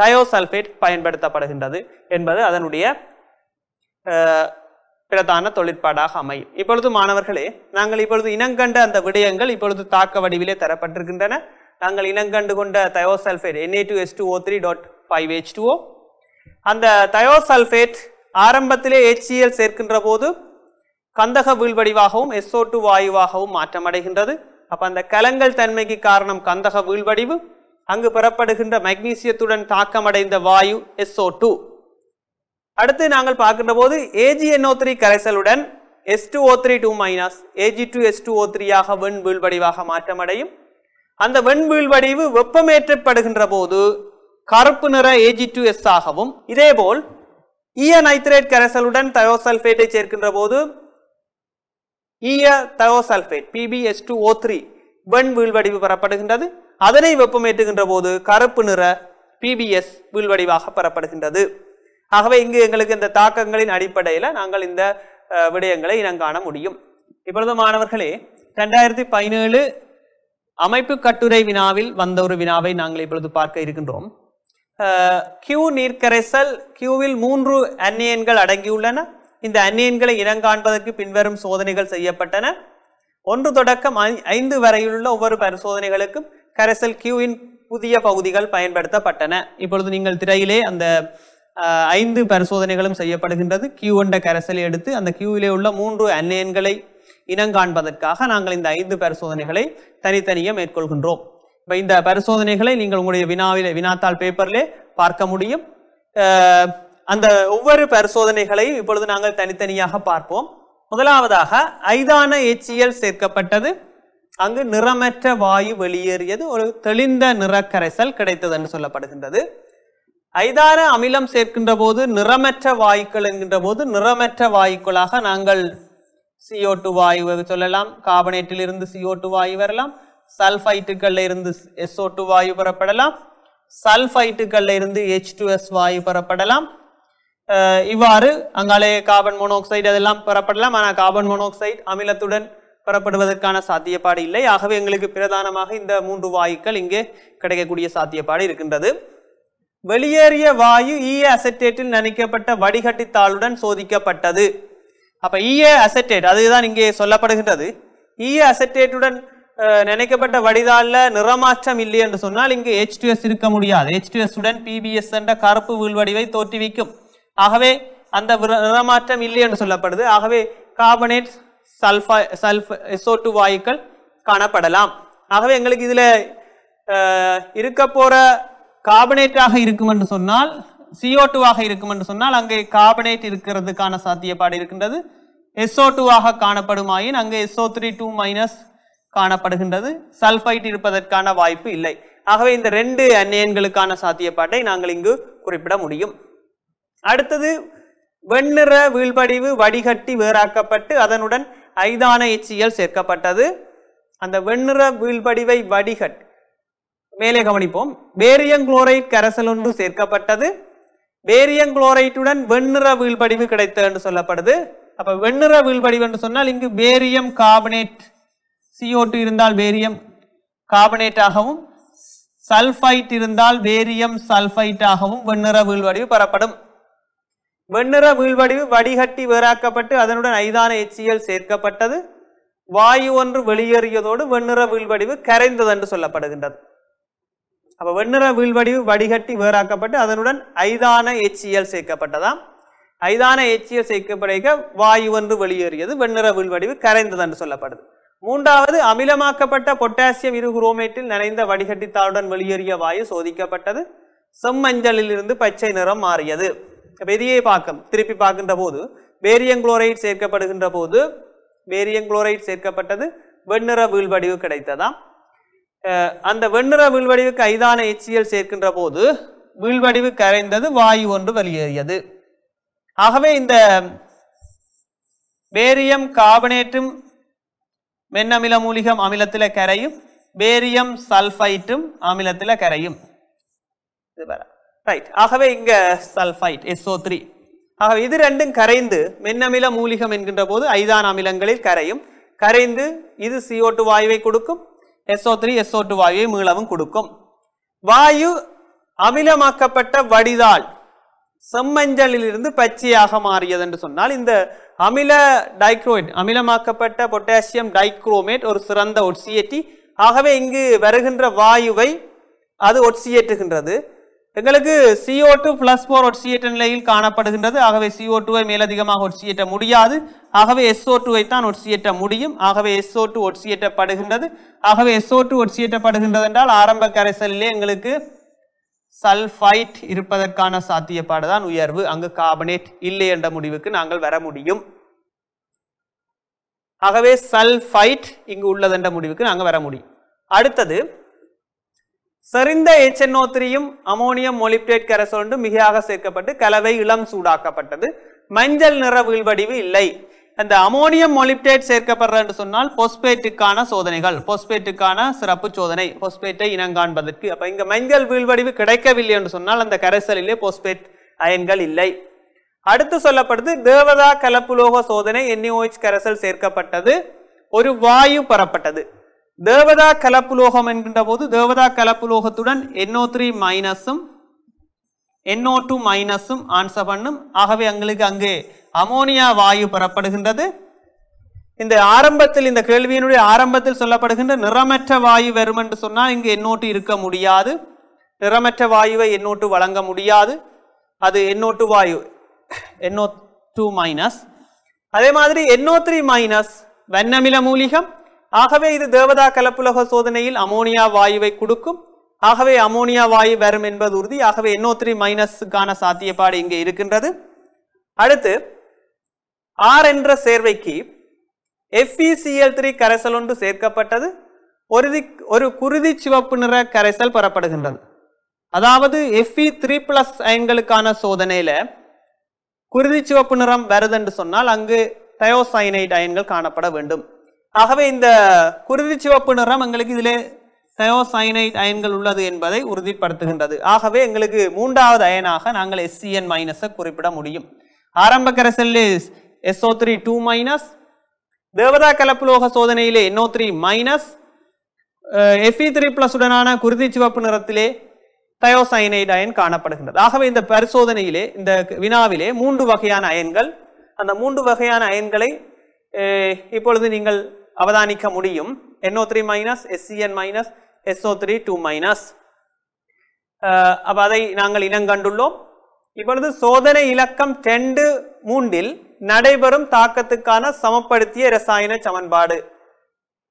தயோசல்ஃபேட் பயன்படுத்தப்படுகின்றது என்பது அதனுடைய பிரதான தொழிற்பாடாக அமையும் இப்பொழுது மாணவர்களே நாங்கள் இப்பொழுது இனங்கண்ட அந்த விடயங்கள் இப்பொழுது தாக்க வடிவிலே தரப்பட்டிருக்கின்றன நாங்கள் இனங்கண்டு கொண்ட thiosulphate NA two S two O three dot five H two O அந்த தயோசல்ஃபேட் ஆரம்பத்திலே ஹெச்சிஎல் சேர்க்கின்ற போது கந்தக வீழ்வடிவாகவும் எஸ்ஓ டூ வாயுவாகவும் மாற்றமடைகின்றது அப்போ அந்த கலங்கள் தன்மைக்கு காரணம் கந்தக வீழ்வடிவு அங்கு பெறப்படுகின்ற மைக்னீசியத்துடன் தாக்கமடைந்த வாயு எஸ்ஓ டூ அடுத்து நாங்கள் பார்க்கின்ற போது ஏஜிஎன்ஓ த்ரீ கரைசலுடன் S two O three two minus AG two S two O த்ரீயாக வெண் வீழ்வடிவாக மாற்றமடையும் அந்த வெண் வீழ்வடிவு வெப்பமேற்றப்படுகின்ற போது கருப்பு நிற ஏஜி டூ எஸ் ஆகவும் இதேபோல் ஈய நைத்ரேட் கரைசலுடன் தயோசல்பேட்டை சேர்க்கின்ற போது ஈய thiosulphate PBS two O three வெண் வீழ்வடிவு பெறப்படுகின்றது அதனை வெப்பமேற்றுகின்ற போது கருப்பு நிற பிபிஎஸ் வீழ்வடிவாக பெறப்படுகின்றது ஆகவே இங்கு எங்களுக்கு இந்த தாக்கங்களின் அடிப்படையில் நாங்கள் இந்த விடயங்களை இனங்காண முடியும் இப்பொழுது மாணவர்களே ரெண்டாயிரத்தி பதினேழு அமைப்பு கட்டுரை வினாவில் வந்த ஒரு வினாவை நாங்கள் இப்பொழுது பார்க்க இருக்கின்றோம் கியூ நீர்க்கரைசல் கியூவில் மூன்று அன்னியன்கள் அடங்கியுள்ளன இந்த அன்னியன்களை இனங்காண்பதற்கு பின்வரும் சோதனைகள் செய்யப்பட்டன ஒன்று தொடக்கம் ஐந்து வரையிலுள்ள ஒவ்வொரு பரிசோதனைகளுக்கும் கரைசல் கியூவின் புதிய பகுதிகள் பயன்படுத்தப்பட்டன இப்பொழுது நீங்கள் திரையிலே அந்த ஐந்து பரிசோதனைகளும் செய்யப்படுகின்றது கியூ என்ற கரைசலை எடுத்து அந்த கியூவிலே உள்ள மூன்று அன்னியன்களை இனங்காண்பதற்காக நாங்கள் இந்த ஐந்து பரிசோதனைகளை தனித்தனியே மேற்கொள்கின்றோம் இந்த பரிசோதனைகளை நீங்கள் உங்களுடைய வினாவில வினாத்தாள் பேப்பர்ல பார்க்க முடியும் அந்த ஒவ்வொரு பரிசோதனைகளை இப்பொழுது நாங்கள் தனித்தனியாக பார்ப்போம் முதலாவதாக ஐதான எச்சிஎல் சேர்க்கப்பட்டது அங்கு நிறமற்ற வாயு வெளியேறியது ஒரு தெளிந்த நிறக்கரைசல் கிடைத்தது என்று சொல்லப்படுகின்றது ஐதார அமிலம் சேர்க்கின்ற போது நிறமற்ற வாயுக்கள் என்கின்ற போது நிறமற்ற வாயுக்களாக நாங்கள் சிஓ டூ வாயு சொல்லலாம் கார்பனேட்டில் இருந்து சிஓ டூ வாயு வரலாம் சல்ஃபைட்டுகள்ல இருந்து எஸ்ஓ டூ வாயு பெறப்படலாம் சல்ஃபைட்டுகள்ல இருந்து ஹெச் டூ எஸ் வாயு பெறப்படலாம் இவ்வாறு அங்காலே கார்பன் மோனோக்சைடு அதெல்லாம் பெறப்படலாம் ஆனால் கார்பன் மோனோக்சைடு அமிலத்துடன் பெறப்படுவதற்கான சாத்தியப்பாடு இல்லை ஆகவே எங்களுக்கு பிரதானமாக இந்த மூன்று வாயுக்கள் இங்கே கிடைக்கக்கூடிய சாத்தியப்பாடு இருக்கின்றது வெளியேறிய வாயு ஈய e அசட்டேட்டில் நினைக்கப்பட்ட வடிகட்டித்தாளுடன் சோதிக்கப்பட்டது அப்போ ஈய அசட்டேட் அதுதான் இங்கே சொல்லப்படுகின்றது ஈய e அசட்டேட்டுடன் நினைக்கப்பட்ட வடிதாலில் நிறமாற்றம் இல்லை என்று சொன்னால் இங்கு ஹெச் இருக்க முடியாது ஹெச் உடன் பிபிஎஸ் என்ற கருப்பு வீழ்வடிவை தோற்றுவிக்கும் ஆகவே அந்த நிறமாற்றம் இல்லை என்று சொல்லப்படுது ஆகவே கார்பனேட் சல்ஃபா சல்ஃப எசோட்டு டூ வாயுக்கள் காணப்படலாம் ஆகவே எங்களுக்கு இதில் இருக்க போகிற கார்பனேட்டாக இருக்கும் என்று சொன்னால் சிஓ டூவாக இருக்கும் என்று சொன்னால் அங்கே கார்பனேட் இருக்கிறதுக்கான சாத்தியப்பாடு இருக்கின்றது எஸ்ஓ டூவாக காணப்படுமாயின் அங்கே எஸ்ஓ த்ரீ டூ மைனஸ் காணப்படுகின்றது சல்ஃபைட் இருப்பதற்கான வாய்ப்பு இல்லை ஆகவே இந்த ரெண்டு அந்நியன்களுக்கான சாத்தியப்பாட்டை நாங்கள் இங்கு குறிப்பிட முடியும் அடுத்தது வெண்ணிற வீழ்படிவு வடிகட்டி வேறாக்கப்பட்டு அதனுடன் ஐதான எச்சியல் சேர்க்கப்பட்டது அந்த வெண்ணிற வீழ்படிவை வடிகட் மேலே கவனிப்போம் பேரியம் குளோரைட் ஒன்று சேர்க்கப்பட்டது பேரியம் குளோரைட்டுடன் வெண்ணிற வீழ்படிவு கிடைத்தது என்று சொல்லப்படுது அப்ப வெண்ணிற வீழ்படிவு என்று சொன்னால் இங்கு பேரியம் காபனேட் சிஓ இருந்தால் வேரியம் கார்பனேட்டாகவும் சல்ஃபைட் இருந்தால் வேரியம் சல்ஃபைட்டாகவும் வெண்ணிற வீழ்வடிவு பெறப்படும் வெண்ணிற வீழ்வடிவு வடிகட்டி வேறாக்கப்பட்டு அதனுடன் ஐதான எச்சியல் சேர்க்கப்பட்டது வாயு ஒன்று வெளியேறியதோடு வெண்ணிற வீழ்வடிவு கரைந்தது என்று சொல்லப்படுகின்றது அப்போ வெண்ணிற வீழ்வடிவு வடிகட்டி வேறாக்கப்பட்டு அதனுடன் ஐதான எச்சியல் சேர்க்கப்பட்டதாம் ஐதான எச்சியல் சேர்க்கப்படுக வாயு ஒன்று வெளியேறியது வெண்ணிற வீழ்வடிவு கரைந்தது என்று சொல்லப்படுது மூன்றாவது அமிலமாக்கப்பட்ட பொட்டாசியம் இரு குரோமேட்டில் நனைந்த வடிகட்டித்தாளுடன் வெளியேறிய வாயு சோதிக்கப்பட்டது செம்மஞ்சளில் இருந்து பச்சை நிறம் மாறியது வெதியை பாக்கம் திருப்பி பார்க்கின்ற போது பேரியம் குளோரைட் சேர்க்கப்படுகின்ற போது பேரியம் குளோரைட் சேர்க்கப்பட்டது வெண்ணிற வீழ்வடிவு கிடைத்ததாம் அந்த வெண்ணிற வீழ்வடிவுக்கு ஐதான எச்சியல் சேர்க்கின்ற போது வீழ்வடிவு கரைந்தது வாயு ஒன்று வெளியேறியது ஆகவே இந்த பேரியம் கார்பனேட்டும் மென்னமில மூலிகம் அமிலத்தில் கரையும் பேரியம் சல்ஃபைட்டும் அமிலத்தில் கரையும் இது ரைட் ஆகவே இங்க சல்ஃபைட் எஸ்ஓ த்ரீ ஆகவே இது ரெண்டும் கரைந்து மென்னமில மூலிகம் என்கின்ற போது ஐதான் அமிலங்களில் கரையும் கரைந்து இது சிஓ டூ வாயுவை கொடுக்கும் எஸ்ஓ த்ரீ எஸ்ஓ டூ வாயுவை மீளவும் கொடுக்கும் வாயு அமிலமாக்கப்பட்ட வடிதால் செம்மஞ்சளிலிருந்து பச்சையாக மாறியது என்று சொன்னால் இந்த அமில டைக்ரோமேட் அமிலமாக்கப்பட்ட பொட்டாசியம் டைக்ரோமேட் ஒரு சிறந்த ஒட்சியேற்றி ஆகவே இங்கு வருகின்ற வாயுவை அது ஒட்சியேற்றுகின்றது எங்களுக்கு சிஓ டூ பிளஸ் போர் ஒட்சியேற்ற நிலையில் காணப்படுகின்றது ஆகவே சிஓ டூவை மேலதிகமாக ஒட்சியேற்ற முடியாது ஆகவே எஸ்ஓ டூவை தான் ஒட்சியேற்ற முடியும் ஆகவே எஸ்ஓ டூ ஒட்சியேற்றப்படுகின்றது ஆகவே எஸ்ஓ டூ ஒட்சியேற்றப்படுகின்றது என்றால் ஆரம்ப கரைசலிலே எங்களுக்கு சல்ஃபைட் இருப்பதற்கான சாத்தியப்பாடு தான் உயர்வு அங்கு கார்பனேட் இல்லை என்ற முடிவுக்கு நாங்கள் வர முடியும் ஆகவே சல்ஃபைட் இங்கு உள்ளது என்ற முடிவுக்கு நாங்கள் வர முடியும் அடுத்தது சரிந்த எச்என்ஓ த்ரீயும் அமோனியம் மொலிப்டேட் கரசோண்டும் மிகையாக சேர்க்கப்பட்டு கலவை இளம் சூடாக்கப்பட்டது மஞ்சள் நிற வீழ்வடிவு இல்லை அந்த அமோனியம் மொலிப்டேட் சேர்க்கப்படுறன்னு சொன்னால் பொஸ்பேட்டுக்கான சோதனைகள் பொஸ்பேட்டுக்கான சிறப்பு சோதனை பொஸ்பேட்டை இனங்காண்பதற்கு அப்போ இங்கே மஞ்சள் வீழ்வடிவு கிடைக்கவில்லை என்று சொன்னால் அந்த கரைசலிலே பொஸ்பேட் அயன்கள் இல்லை அடுத்து சொல்லப்படுது தேவதா கலப்புலோக சோதனை என்ஓஹெச் e கரைசல் சேர்க்கப்பட்டது ஒரு வாயு பெறப்பட்டது தேவதா கலப்புலோகம் என்கின்ற போது தேவதா கலப்புலோகத்துடன் என்ஓ த்ரீ மைனஸும் என்ஓ டூ மைனஸும் ஆன்சர் பண்ணும் ஆகவே எங்களுக்கு அங்கே அமோனியா வாயு பெறப்படுகின்றது இந்த ஆரம்பத்தில் இந்த கேள்வியினுடைய ஆரம்பத்தில் சொல்லப்படுகின்ற நிறமற்ற வாயு வரும் என்று சொன்னால் இங்கு எண்ணோட்டு இருக்க முடியாது நிறமற்ற வாயுவை எண்ணோட்டு வழங்க முடியாது அது எண்ணோட்டு வாயு எண்ணோ டூ மைனஸ் அதே மாதிரி எண்ணோ த்ரீ மைனஸ் வெண்ணமில மூலிகம் ஆகவே இது தேவதா கலப்புலக சோதனையில் அமோனியா வாயுவை கொடுக்கும் ஆகவே அமோனியா வாயு வரும் என்பது உறுதி ஆகவே எண்ணோ த்ரீ மைனஸுக்கான சாத்தியப்பாடு இங்கே இருக்கின்றது அடுத்து ஆர் என்ற சேர்வைக்கு எஃப்இசிஎல் த்ரீ e கரைசல் ஒன்று சேர்க்கப்பட்டது ஒரு ஒரு குருதி சிவப்பு நிற கரைசல் பெறப்படுகின்றது அதாவது எஃப்இ த்ரீ பிளஸ் அயன்களுக்கான சோதனையில குருதி சிவப்பு நிறம் வருது என்று சொன்னால் அங்கு தயோசைனைட் அயன்கள் காணப்பட வேண்டும் ஆகவே இந்த குருதி சிவப்பு நிறம் எங்களுக்கு இதிலே தயோசைனைட் அயன்கள் உள்ளது என்பதை உறுதிப்படுத்துகின்றது ஆகவே எங்களுக்கு மூன்றாவது அயனாக நாங்கள் எஸ்சிஎன் மைனஸை e குறிப்பிட முடியும் ஆரம்ப கரைசல்லே SO3 2 minus தேவதா கலப்புலோக சோதனையிலே NO3 minus uh, Fe3 plus உடனான குருதி சிவப்பு நிறத்திலே தயோசைனைட் அயன் காணப்படுகின்றது ஆகவே இந்த பரிசோதனையிலே இந்த வினாவிலே மூன்று வகையான அயன்கள் அந்த மூன்று வகையான அயன்களை இப்பொழுது நீங்கள் அவதானிக்க முடியும் NO3 three minus minus minus SO three two minus அப்போ அதை நாங்கள் இனங்கண்டுள்ளோம் இப்பொழுது சோதனை இலக்கம் ரெண்டு மூன்றில் நடைபெறும் தாக்கத்துக்கான சமப்படுத்திய ரசாயன சமன்பாடு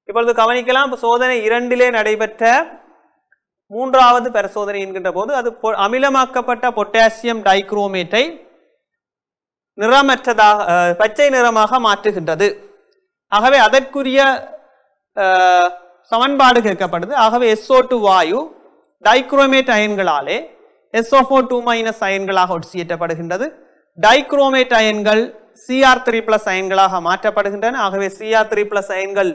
இப்பொழுது கவனிக்கலாம் சோதனை இரண்டிலே நடைபெற்ற மூன்றாவது பரிசோதனை என்கின்ற போது அது அமிலமாக்கப்பட்ட பொட்டாசியம் டைக்ரோமேட்டை நிறமற்றதாக பச்சை நிறமாக மாற்றுகின்றது ஆகவே அதற்குரிய சமன்பாடு கேட்கப்படுது ஆகவே எஸ்ஓ டூ வாயு டைக்ரோமேட் அயன்களாலே எஸ்ஓஃபோ டூ மைனஸ் அயன்களாக ஒட்சியேற்றப்படுகின்றது டைக்ரோமேட் அயன்கள் சிஆர் த்ரீ பிளஸ் அயன்களாக மாற்றப்படுகின்றன ஆகவே சிஆர் த்ரீ பிளஸ் அயன்கள்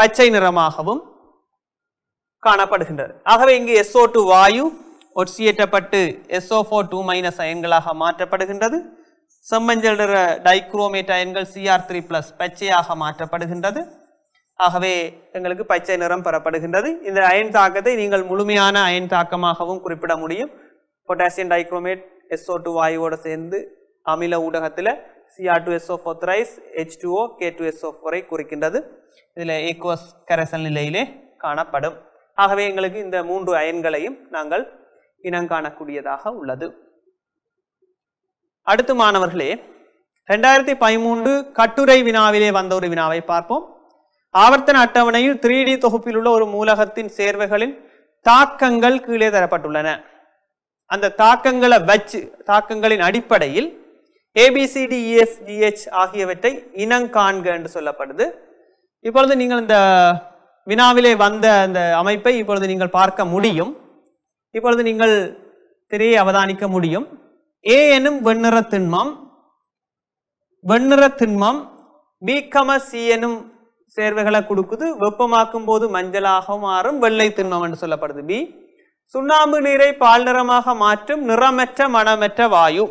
பச்சை நிறமாகவும் காணப்படுகின்றது ஆகவே இங்கு எஸ்ஓ டூ வாயு ஒட்சியேற்றப்பட்டு எஸ்ஓ ஃபோர் டூ மைனஸ் அயன்களாக மாற்றப்படுகின்றது செம்மஞ்சள் நிற டைக்ரோமேட் அயன்கள் சிஆர் த்ரீ பிளஸ் பச்சையாக மாற்றப்படுகின்றது ஆகவே எங்களுக்கு பச்சை நிறம் பெறப்படுகின்றது இந்த அயன் தாக்கத்தை நீங்கள் முழுமையான அயன் தாக்கமாகவும் குறிப்பிட முடியும் பொட்டாசியம் டைக்ரோமேட் எஸ்ஓ டூ வாயுவோடு சேர்ந்து அமில ஊடகத்தில் CR2SO4 rise H2O K2SO4 ஐ குறிக்கின்றது இதில் ஈக்குவஸ் கரைசல் நிலையிலே காணப்படும் ஆகவே எங்களுக்கு இந்த மூன்று அயன்களையும் நாங்கள் இனங்காணக்கூடியதாக உள்ளது அடுத்து மாணவர்களே ரெண்டாயிரத்தி பதிமூன்று கட்டுரை வினாவிலே வந்த ஒரு வினாவை பார்ப்போம் ஆவர்த்தன அட்டவணையில் த்ரீ டி தொகுப்பில் உள்ள ஒரு மூலகத்தின் சேர்வைகளின் தாக்கங்கள் கீழே தரப்பட்டுள்ளன அந்த தாக்கங்களை வச்சு தாக்கங்களின் அடிப்படையில் ஏபிசிடிஇஎஃப்ஜிஹெச் e, ஆகியவற்றை இனங் என்று சொல்லப்படுது இப்பொழுது நீங்கள் இந்த வினாவிலே வந்த அந்த அமைப்பை இப்பொழுது நீங்கள் பார்க்க முடியும் இப்பொழுது நீங்கள் திரையை அவதானிக்க முடியும் ஏ எனும் வெண்ணிற திண்மம் வெண்ணிற திண்மம் பிகம சி எனும் சேர்வைகளை கொடுக்குது வெப்பமாக்கும் போது மஞ்சளாக மாறும் வெள்ளை திண்மம் என்று சொல்லப்படுது பி சுண்ணாம்பு நீரை பால் நிறமாக மாற்றும் நிறமற்ற மனமற்ற வாயு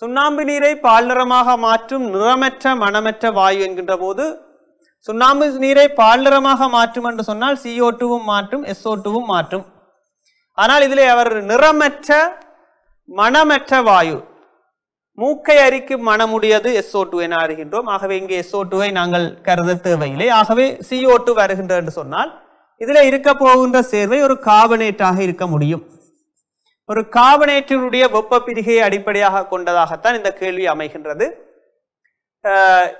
சுண்ணாம்பு நீரை பால் நிறமாக மாற்றும் நிறமற்ற மனமற்ற வாயு என்கின்ற போது சுண்ணாம்பு நீரை பால் நிறமாக மாற்றும் என்று சொன்னால் சிஓ டூவும் மாற்றும் எஸ்ஓ டூவும் மாற்றும் ஆனால் இதில் அவர் நிறமற்ற மனமற்ற வாயு மூக்கை அறிக்கு மனமுடியது எஸ்ஓ டூ என அறிகின்றோம் ஆகவே இங்கே எஸ்ஓ டூவை நாங்கள் கருத தேவையில்லை ஆகவே சிஓ டூ வருகின்ற என்று சொன்னால் இதில் இருக்க போகின்ற சேர்வை ஒரு கார்பனேட்டாக இருக்க முடியும் ஒரு கார்பனேட்டினுடைய வெப்ப பிரிகையை அடிப்படையாக கொண்டதாகத்தான் இந்த கேள்வி அமைகின்றது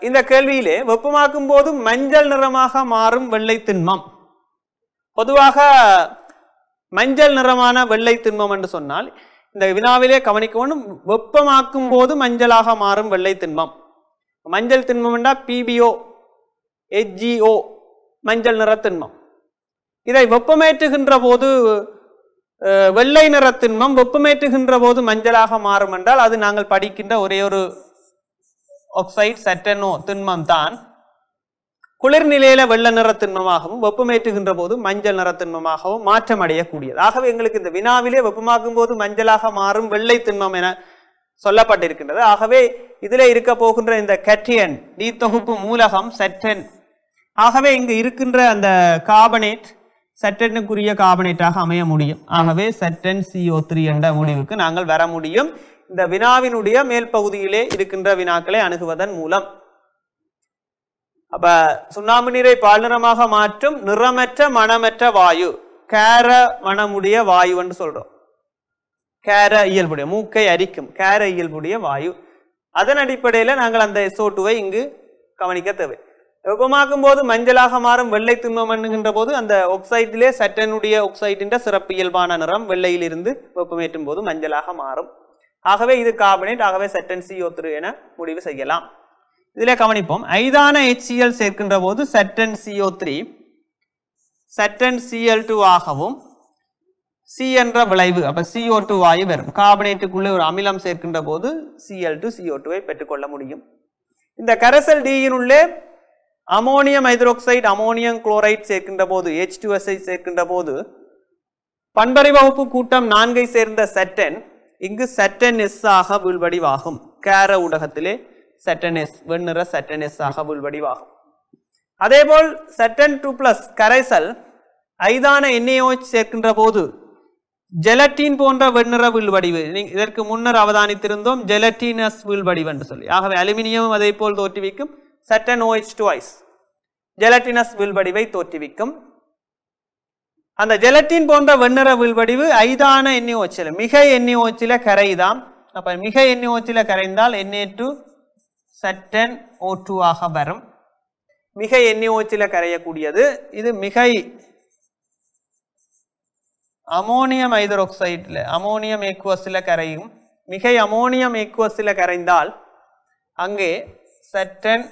இந்த கேள்வியிலே வெப்பமாக்கும் போது மஞ்சள் நிறமாக மாறும் வெள்ளை திண்மம் பொதுவாக மஞ்சள் நிறமான வெள்ளை திண்மம் என்று சொன்னால் இந்த வினாவிலே கவனிக்க வேண்டும் வெப்பமாக்கும் போது மஞ்சளாக மாறும் வெள்ளை திண்மம் மஞ்சள் திண்மம் என்றால் பிபிஓ எஜிஓ மஞ்சள் நிற திண்மம் இதை வெப்பமேற்றுகின்ற போது வெள்ளை நிற திண்மம் வெப்பமேற்றுகின்ற போது மஞ்சளாக மாறும் என்றால் அது நாங்கள் படிக்கின்ற ஒரே ஒரு ஆக்சைடு சட்டனோ திண்மம் தான் குளிர் நிலையில வெள்ள நிற திண்மமாகவும் வெப்பமேற்றுகின்ற போது மஞ்சள் நிற திண்மமாகவும் மாற்றம் அடையக்கூடியது ஆகவே எங்களுக்கு இந்த வினாவிலே வெப்பமாக்கும் போது மஞ்சளாக மாறும் வெள்ளை திண்மம் என சொல்லப்பட்டிருக்கின்றது ஆகவே இதில் இருக்க போகின்ற இந்த கெட்டியன் நீத்தொகுப்பு மூலகம் செட்டன் ஆகவே இங்கு இருக்கின்ற அந்த கார்பனேட் சட்டனுக்குரிய கார்பனேட்டாக அமைய முடியும் ஆகவே சி சிஓ த்ரீ என்ற முடிவுக்கு நாங்கள் வர முடியும் இந்த வினாவினுடைய மேல் பகுதியிலே இருக்கின்ற வினாக்களை அணுகுவதன் மூலம் அப்ப சுண்ணாம்பு நீரை பால்நிறமாக மாற்றும் நிறமற்ற மனமற்ற வாயு கேர மனமுடைய வாயு என்று சொல்றோம் கேர இயல்புடைய மூக்கை அரிக்கும் கேர இயல்புடைய வாயு அதன் அடிப்படையில் நாங்கள் அந்த எஸ்ஓ டூவை இங்கு கவனிக்க தேவை வெப்பமாக்கும் போது மஞ்சளாக மாறும் வெள்ளை திண்மம் என்கின்ற போது அந்த ஒக்சைட்டிலே சட்டனுடைய சிறப்பு இயல்பான நிறம் வெள்ளையிலிருந்து வெப்பமேற்றும் போது மஞ்சளாக மாறும் ஆகவே இது கார்பனேட் ஆகவே சட்டன் சிஓ த்ரீ என முடிவு செய்யலாம் இதிலே கவனிப்போம் ஐதான எச்சியல் சேர்க்கின்ற போது சட்டன் சிஓ த்ரீ சட்டன் சிஎல் டூ ஆகவும் சி என்ற விளைவு அப்போ சிஓ டூ ஆகி வரும் கார்பனேட்டுக்குள்ளே ஒரு அமிலம் சேர்க்கின்ற போது சிஎல் டூ சிஓ டூவை பெற்றுக்கொள்ள முடியும் இந்த கரசல் டீயின் உள்ளே அமோனியம் ஹைட்ரோக்சைடு அமோனியம் குளோரைட் சேர்க்கின்ற போது ஹெச் டுஎஸ்ஐ சேர்க்கின்ற போது பண்பறை வகுப்பு கூட்டம் நான்கை சேர்ந்த செட்டன் இங்கு செட்டன் எஸ் ஆக உள்வடிவாகும் கேர ஊடகத்திலே செட்டன் எஸ் வெண்ணிற செட்டன் எஸ் ஆக உள்வடிவாகும் அதேபோல் செட்டன் டூ பிளஸ் கரைசல் ஐதான எண்ணெயோ சேர்க்கின்ற போது ஜெலட்டின் போன்ற வெண்ணிற வீழ்வடிவு இதற்கு முன்னர் அவதானித்திருந்தோம் ஜெலட்டினஸ் வீழ்வடிவு என்று சொல்லி ஆகவே அலுமினியம் அதே போல் தோற்றுவிக்கும் சட்டன் ஓஹெச் டூ ஐஸ் ஜெலட்டினஸ் வில்வடிவை தோற்றுவிக்கும் அந்த ஜெலட்டின் போன்ற வெண்ணிற வில்வடிவு ஐதான எண்ணி எண்ணெயோச்சில் மிக எண்ணெயோச்சில கரைதாம் அப்போ மிக எண்ணெயோச்சில கரைந்தால் எண்ணெய் டூ சட்டன் ஓ ஆக வரும் மிக எண்ணெயோச்சில் கரையக்கூடியது இது மிகை அமோனியம் ஹைதரோக்சைடில் அமோனியம் ஏக்குவஸில் கரையும் மிகை அமோனியம் ஏக்குவஸில் கரைந்தால் அங்கே சட்டன்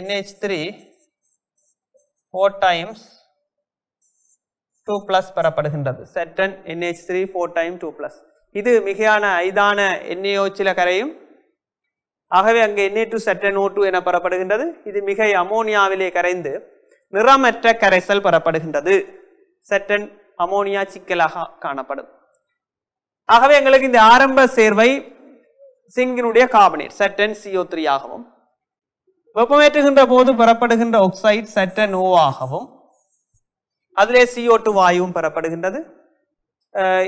NH3 4 times 2 plus பெறப்படுகின்றது செட்டன் NH3 4 times 2 plus இது மிகையான ஐதான NaOHல கரையும் ஆகவே அங்கே Na2 செட்டன் O2 என பெறப்படுகின்றது இது மிகை அமோனியாவிலே கரைந்து நிறமற்ற கரைசல் பெறப்படுகின்றது செட்டன் அமோனியா சிக்கலாக காணப்படும் ஆகவே எங்களுக்கு இந்த ஆரம்ப சேர்வை சிங்கினுடைய கார்பனேட் செட்டன் CO3 ஆகவும் வெப்பமேற்றுகின்ற போது பெறப்படுகின்ற ஒக்சைட் சற்ற நோவாகவும் அதிலே ஓ டூ வாயுவும் பெறப்படுகின்றது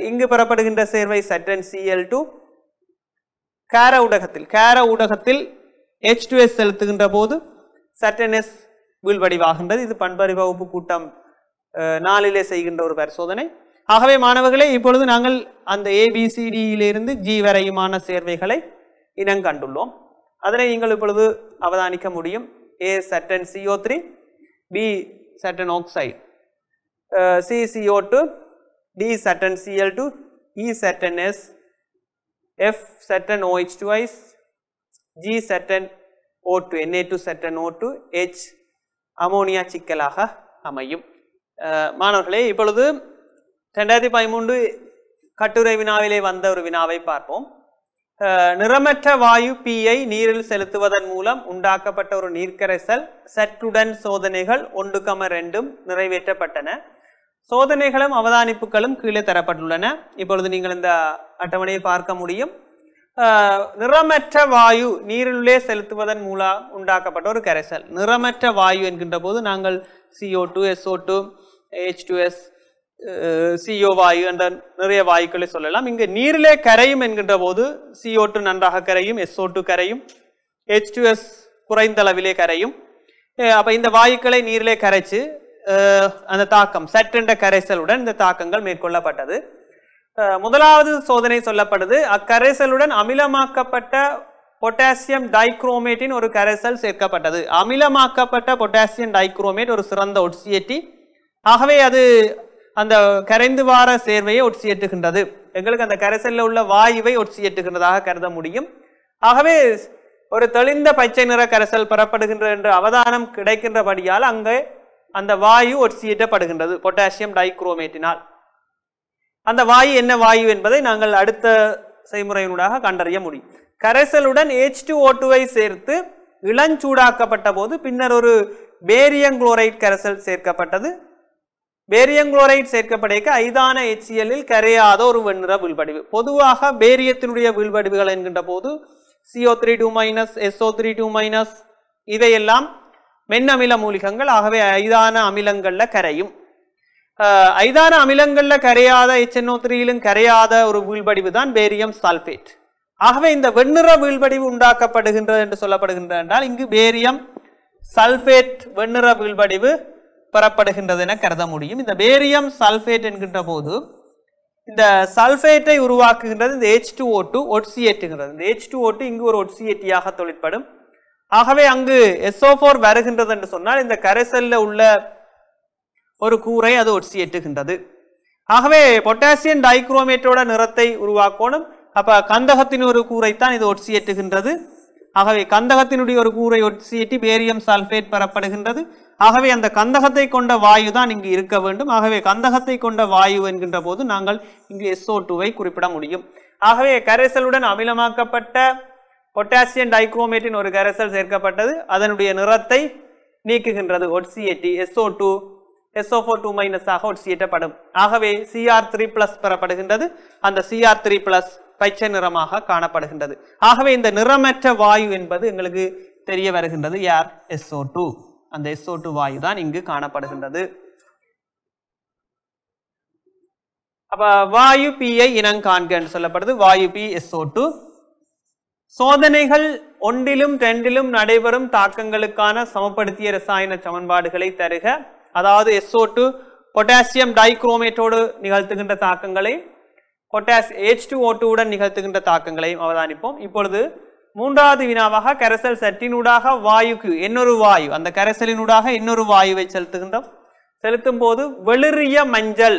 இங்கு பெறப்படுகின்ற சேர்வை சட்டன் சிஎல் டூ கேர ஊடகத்தில் கேர ஊடகத்தில் ஹெச் டு எஸ் செலுத்துகின்ற போது சட்டன் எஸ் வீழ்வடிவாகின்றது இது பண்பறி வகுப்பு கூட்டம் நாளிலே செய்கின்ற ஒரு பரிசோதனை ஆகவே மாணவர்களே இப்பொழுது நாங்கள் அந்த ஏபிசிடியிலிருந்து ஜி வரையுமான சேர்வைகளை இனங்கண்டுள்ளோம் அதனை நீங்கள் இப்பொழுது அவதானிக்க முடியும் ஏ சட்டன் சிஓ த்ரீ பி சட்டன் oxide C CO two D சட்டன் சிஎல் டூ இ சட்டன் எஸ் எஃப் சட்டன் ஓஹெச் டூ ஐஸ் ஜி சட்டன் ஓ டூ என்ஏ டூ சட்டன் ஓ டூ ஹெச் அமோனியா சிக்கலாக அமையும் மாணவர்களே இப்பொழுது ரெண்டாயிரத்தி பதிமூன்று கட்டுரை வினாவிலே வந்த ஒரு வினாவை பார்ப்போம் நிறமற்ற வாயு பீயை நீரில் செலுத்துவதன் மூலம் உண்டாக்கப்பட்ட ஒரு நீர்க்கரைசல் சற்றுடன் சோதனைகள் ஒன்று கம ரெண்டும் நிறைவேற்றப்பட்டன சோதனைகளும் அவதானிப்புகளும் கீழே தரப்பட்டுள்ளன இப்பொழுது நீங்கள் இந்த அட்டவணையை பார்க்க முடியும் நிறமற்ற வாயு நீரிலே செலுத்துவதன் மூலம் உண்டாக்கப்பட்ட ஒரு கரைசல் நிறமற்ற வாயு என்கின்ற போது நாங்கள் C O two S O two H two S C O e வாயு என்ற நிறைய வாயுக்களை சொல்லலாம் இங்கு நீரிலே கரையும் என்கின்ற போது சிஓ டூ நன்றாக கரையும் எஸ்ஓ டூ கரையும் ஹெச் டூ எஸ் குறைந்த அளவிலே கரையும் அப்போ இந்த வாயுக்களை நீரிலே கரைச்சு அந்த தாக்கம் சற்றென்ற கரைசலுடன் இந்த தாக்கங்கள் மேற்கொள்ளப்பட்டது முதலாவது சோதனை சொல்லப்படுது அக்கரைசலுடன் அமிலமாக்கப்பட்ட பொட்டாசியம் டைக்ரோமேட்டின் ஒரு கரைசல் சேர்க்கப்பட்டது அமிலமாக்கப்பட்ட பொட்டாசியம் டைக்ரோமேட் ஒரு சிறந்த ஒட்சியட்டி ஆகவே அது அந்த கரைந்து வார சேர்வையை ஒட்சியேற்றுகின்றது எங்களுக்கு அந்த கரைசலில் உள்ள வாயுவை ஒட்சியேற்றுகின்றதாக கருத முடியும் ஆகவே ஒரு தெளிந்த பச்சை நிற கரைசல் பெறப்படுகின்றது என்று அவதானம் கிடைக்கின்றபடியால் அங்கே அந்த வாயு ஒட்சியேற்றப்படுகின்றது பொட்டாசியம் டைக்ரோமேட்டினால் அந்த வாயு என்ன வாயு என்பதை நாங்கள் அடுத்த செய்முறையினூடாக கண்டறிய முடியும் கரைசலுடன் ஏச் ஓ ஓட்டுவை சேர்த்து இளஞ்சூடாக்கப்பட்ட போது பின்னர் ஒரு பேரியம் குளோரைட் கரைசல் சேர்க்கப்பட்டது பேரியம் குளோரைட் சேர்க்கப்படுக ஐதான எச்சியலில் கரையாத ஒரு வெண்ணிற வீழ்படிவு பொதுவாக பேரியத்தினுடைய வீழ்படிவுகள் என்கின்ற போது C O three two minus SO three two minus இதையெல்லாம் மென்னமில மூலிகங்கள் ஆகவே ஐதான அமிலங்களில் கரையும் ஐதான அமிலங்களில் கரையாத எச்என்ஓ த்ரீயிலும் கரையாத ஒரு வீழ்படிவு தான் பேரியம் சால்பேட் ஆகவே இந்த வெண்ணிற வீழ்படிவு உண்டாக்கப்படுகின்றது என்று சொல்லப்படுகின்றது என்றால் இங்கு பேரியம் சல்பேட் வெண்ணிற வீழ்படிவு பெறப்படுகின்றது என கருத முடியும் இந்த பேரியம் சல்ஃபேட் என்கின்ற போது இந்த சல்ஃபேட்டை உருவாக்குகின்றது இந்த ஹெச் டூ ஓ டூ ஒட்சியேட்டுகிறது இந்த ஹெச் டூ ஓ டூ இங்கு ஒரு ஒட்சியேட்டியாக தொழிற்படும் ஆகவே அங்கு எஸ்ஓ வருகின்றது என்று சொன்னால் இந்த கரைசலில் உள்ள ஒரு கூரை அது ஒட்சியேட்டுகின்றது ஆகவே பொட்டாசியம் டைக்ரோமேட்டோட நிறத்தை உருவாக்கணும் அப்போ கந்தகத்தின் ஒரு கூரைத்தான் இது ஒட்சியேட்டுகின்றது ஆகவே கந்தகத்தினுடைய ஒரு கூரை ஒட்டி பேரியம் சல்பேட் பெறப்படுகின்றது ஆகவே அந்த கந்தகத்தை கொண்ட வாயு தான் இங்கு இருக்க வேண்டும் ஆகவே கந்தகத்தை கொண்ட வாயு என்கின்ற போது நாங்கள் இங்கு எஸ்ஓ டூவை குறிப்பிட முடியும் ஆகவே கரைசலுடன் அமிலமாக்கப்பட்ட பொட்டாசியம் டைக்ரோமேட்டின் ஒரு கரைசல் சேர்க்கப்பட்டது அதனுடைய நிறத்தை நீக்குகின்றது ஒட்சிஏடி S O two S O four two மைனஸாக ஒட்சியேட்டப்படும் ஆகவே சிஆர் த்ரீ ப்ளஸ் பெறப்படுகின்றது அந்த சிஆர் த்ரீ ப்ளஸ் பச்சை நிறமாக காணப்படுகின்றது ஆகவே இந்த நிறமற்ற வாயு என்பது எங்களுக்கு தெரிய வருகின்றது யார் எஸ்ஓ டூ அந்த எஸ்ஓ டூ வாயு தான் இங்கு காணப்படுகின்றது அப்ப வாயு பிஐ இனம் காண்க என்று சொல்லப்படுது வாயு பி எஸ்ஓ டூ சோதனைகள் ஒன்றிலும் ரெண்டிலும் நடைபெறும் தாக்கங்களுக்கான சமப்படுத்திய ரசாயன சமன்பாடுகளை தருக அதாவது எஸ்ஓ டூ பொட்டாசியம் டைக்ரோமேட்டோடு நிகழ்த்துகின்ற தாக்கங்களை பொட்டாஸ் ஹெச் டூ ஓ டூவுடன் நிகழ்த்துகின்ற தாக்கங்களையும் அவதானிப்போம் இப்பொழுது மூன்றாவது வினாவாக கரைசல் சட்டினூடாக வாயுக்கு இன்னொரு வாயு அந்த கரைசலினூடாக இன்னொரு வாயுவை செலுத்துகின்றோம் செலுத்தும் போது வெளிரிய மஞ்சள்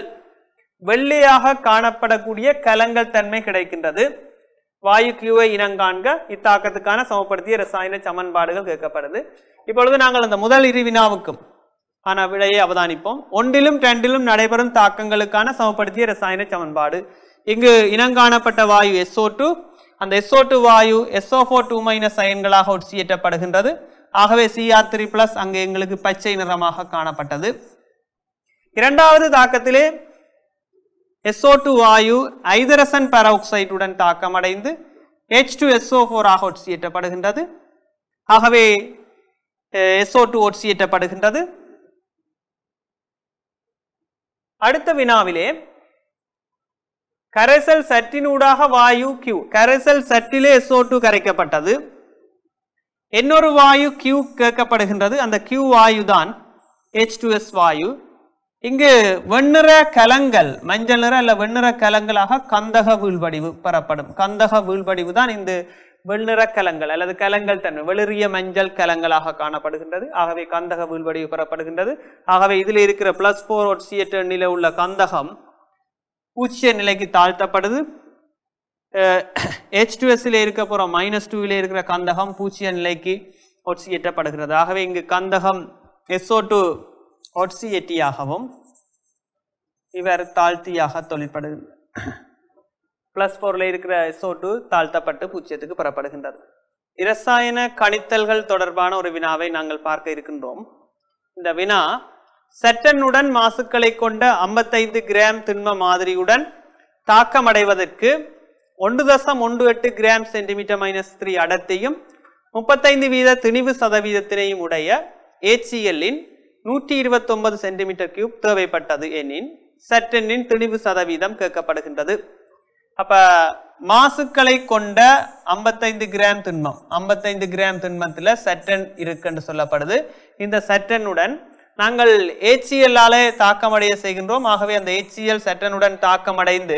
வெள்ளையாக காணப்படக்கூடிய கலங்கள் தன்மை கிடைக்கின்றது வாயு கியூவை இனங்காண்க இத்தாக்கத்துக்கான சமப்படுத்திய ரசாயன சமன்பாடுகள் கேட்கப்படுது இப்பொழுது நாங்கள் அந்த முதல் இரு வினாவுக்கும் ஆன விடையை அவதானிப்போம் ஒன்றிலும் ரெண்டிலும் நடைபெறும் தாக்கங்களுக்கான சமப்படுத்திய ரசாயன சமன்பாடு இங்கு இனங்காணப்பட்ட வாயு SO2 டூ அந்த SO2 வாயு SO4 2- டூ மைனஸ் அயன்களாக உட்சியேற்றப்படுகின்றது ஆகவே சிஆர் த்ரீ பிளஸ் அங்கு எங்களுக்கு பச்சை நிறமாக காணப்பட்டது இரண்டாவது தாக்கத்திலே SO2 டூ வாயு ஐதரசன் பராக்சைடுடன் தாக்கமடைந்து ஹெச் டூ எஸ்ஓ ஃபோர் ஆக ஒட்சியேற்றப்படுகின்றது ஆகவே எஸ்ஓ டூ ஒட்சியேற்றப்படுகின்றது அடுத்த வினாவிலே கரைசல் சட்டினூடாக வாயு கியூ கரைசல் சட்டிலே எஸ்ஓ கரைக்கப்பட்டது இன்னொரு வாயு கியூ கேட்கப்படுகின்றது அந்த கியூ வாயு தான் ஹெச் வாயு இங்கு வெண்ணிற கலங்கள் மஞ்சள் நிற அல்ல வெண்ணிற கலங்களாக கந்தக வீழ்வடிவு பெறப்படும் கந்தக வீழ்வடிவு தான் இந்த வெண்ணிற கலங்கள் அல்லது கலங்கள் தன்மை வெளிறிய மஞ்சள் கலங்களாக காணப்படுகின்றது ஆகவே கந்தக வீழ்வடிவு பெறப்படுகின்றது ஆகவே இதில் இருக்கிற பிளஸ் ஃபோர் ஓட் சிஎட் எண்ணில உள்ள கந்தகம் பூச்சிய நிலைக்கு தாழ்த்தப்படுது ஹெச் எஸ்ல இருக்க போகிற மைனஸ் டூவில் இருக்கிற கந்தகம் பூச்சிய நிலைக்கு ஒட்சி எட்டப்படுகிறது ஆகவே இங்கு கந்தகம் எஸ்ஓ டூ ஒட்சி எட்டியாகவும் இவர் தாழ்த்தியாக தொழிற்படுது பிளஸ் ஃபோரில் இருக்கிற எஸ்ஓ டூ தாழ்த்தப்பட்டு பூச்சியத்துக்கு பெறப்படுகின்றது இரசாயன கணித்தல்கள் தொடர்பான ஒரு வினாவை நாங்கள் பார்க்க இருக்கின்றோம் இந்த வினா சட்டனுடன் மாசுக்களை கொண்ட ஐம்பத்தைந்து கிராம் திண்ம மாதிரியுடன் தாக்கமடைவதற்கு ஒன்று தசம் ஒன்று எட்டு கிராம் சென்டிமீட்டர் மைனஸ் த்ரீ அடர்த்தியும் முப்பத்தைந்து வீத திணிவு சதவீதத்தினையும் உடைய ஏசிஎல்லின் நூற்றி இருபத்தொன்பது சென்டிமீட்டர் கியூப் தேவைப்பட்டது எனின் சட்டனின் திணிவு சதவீதம் கேட்கப்படுகின்றது அப்போ மாசுக்களை கொண்ட ஐம்பத்தைந்து கிராம் திண்மம் ஐம்பத்தைந்து கிராம் திண்மத்தில் சட்டன் இருக்குன்னு சொல்லப்படுது இந்த சட்டனுடன் நாங்கள் ஏச்சிஎல்லாலே தாக்கமடைய செய்கின்றோம் ஆகவே அந்த ஏச்சிஎல் சட்டனுடன் தாக்கமடைந்து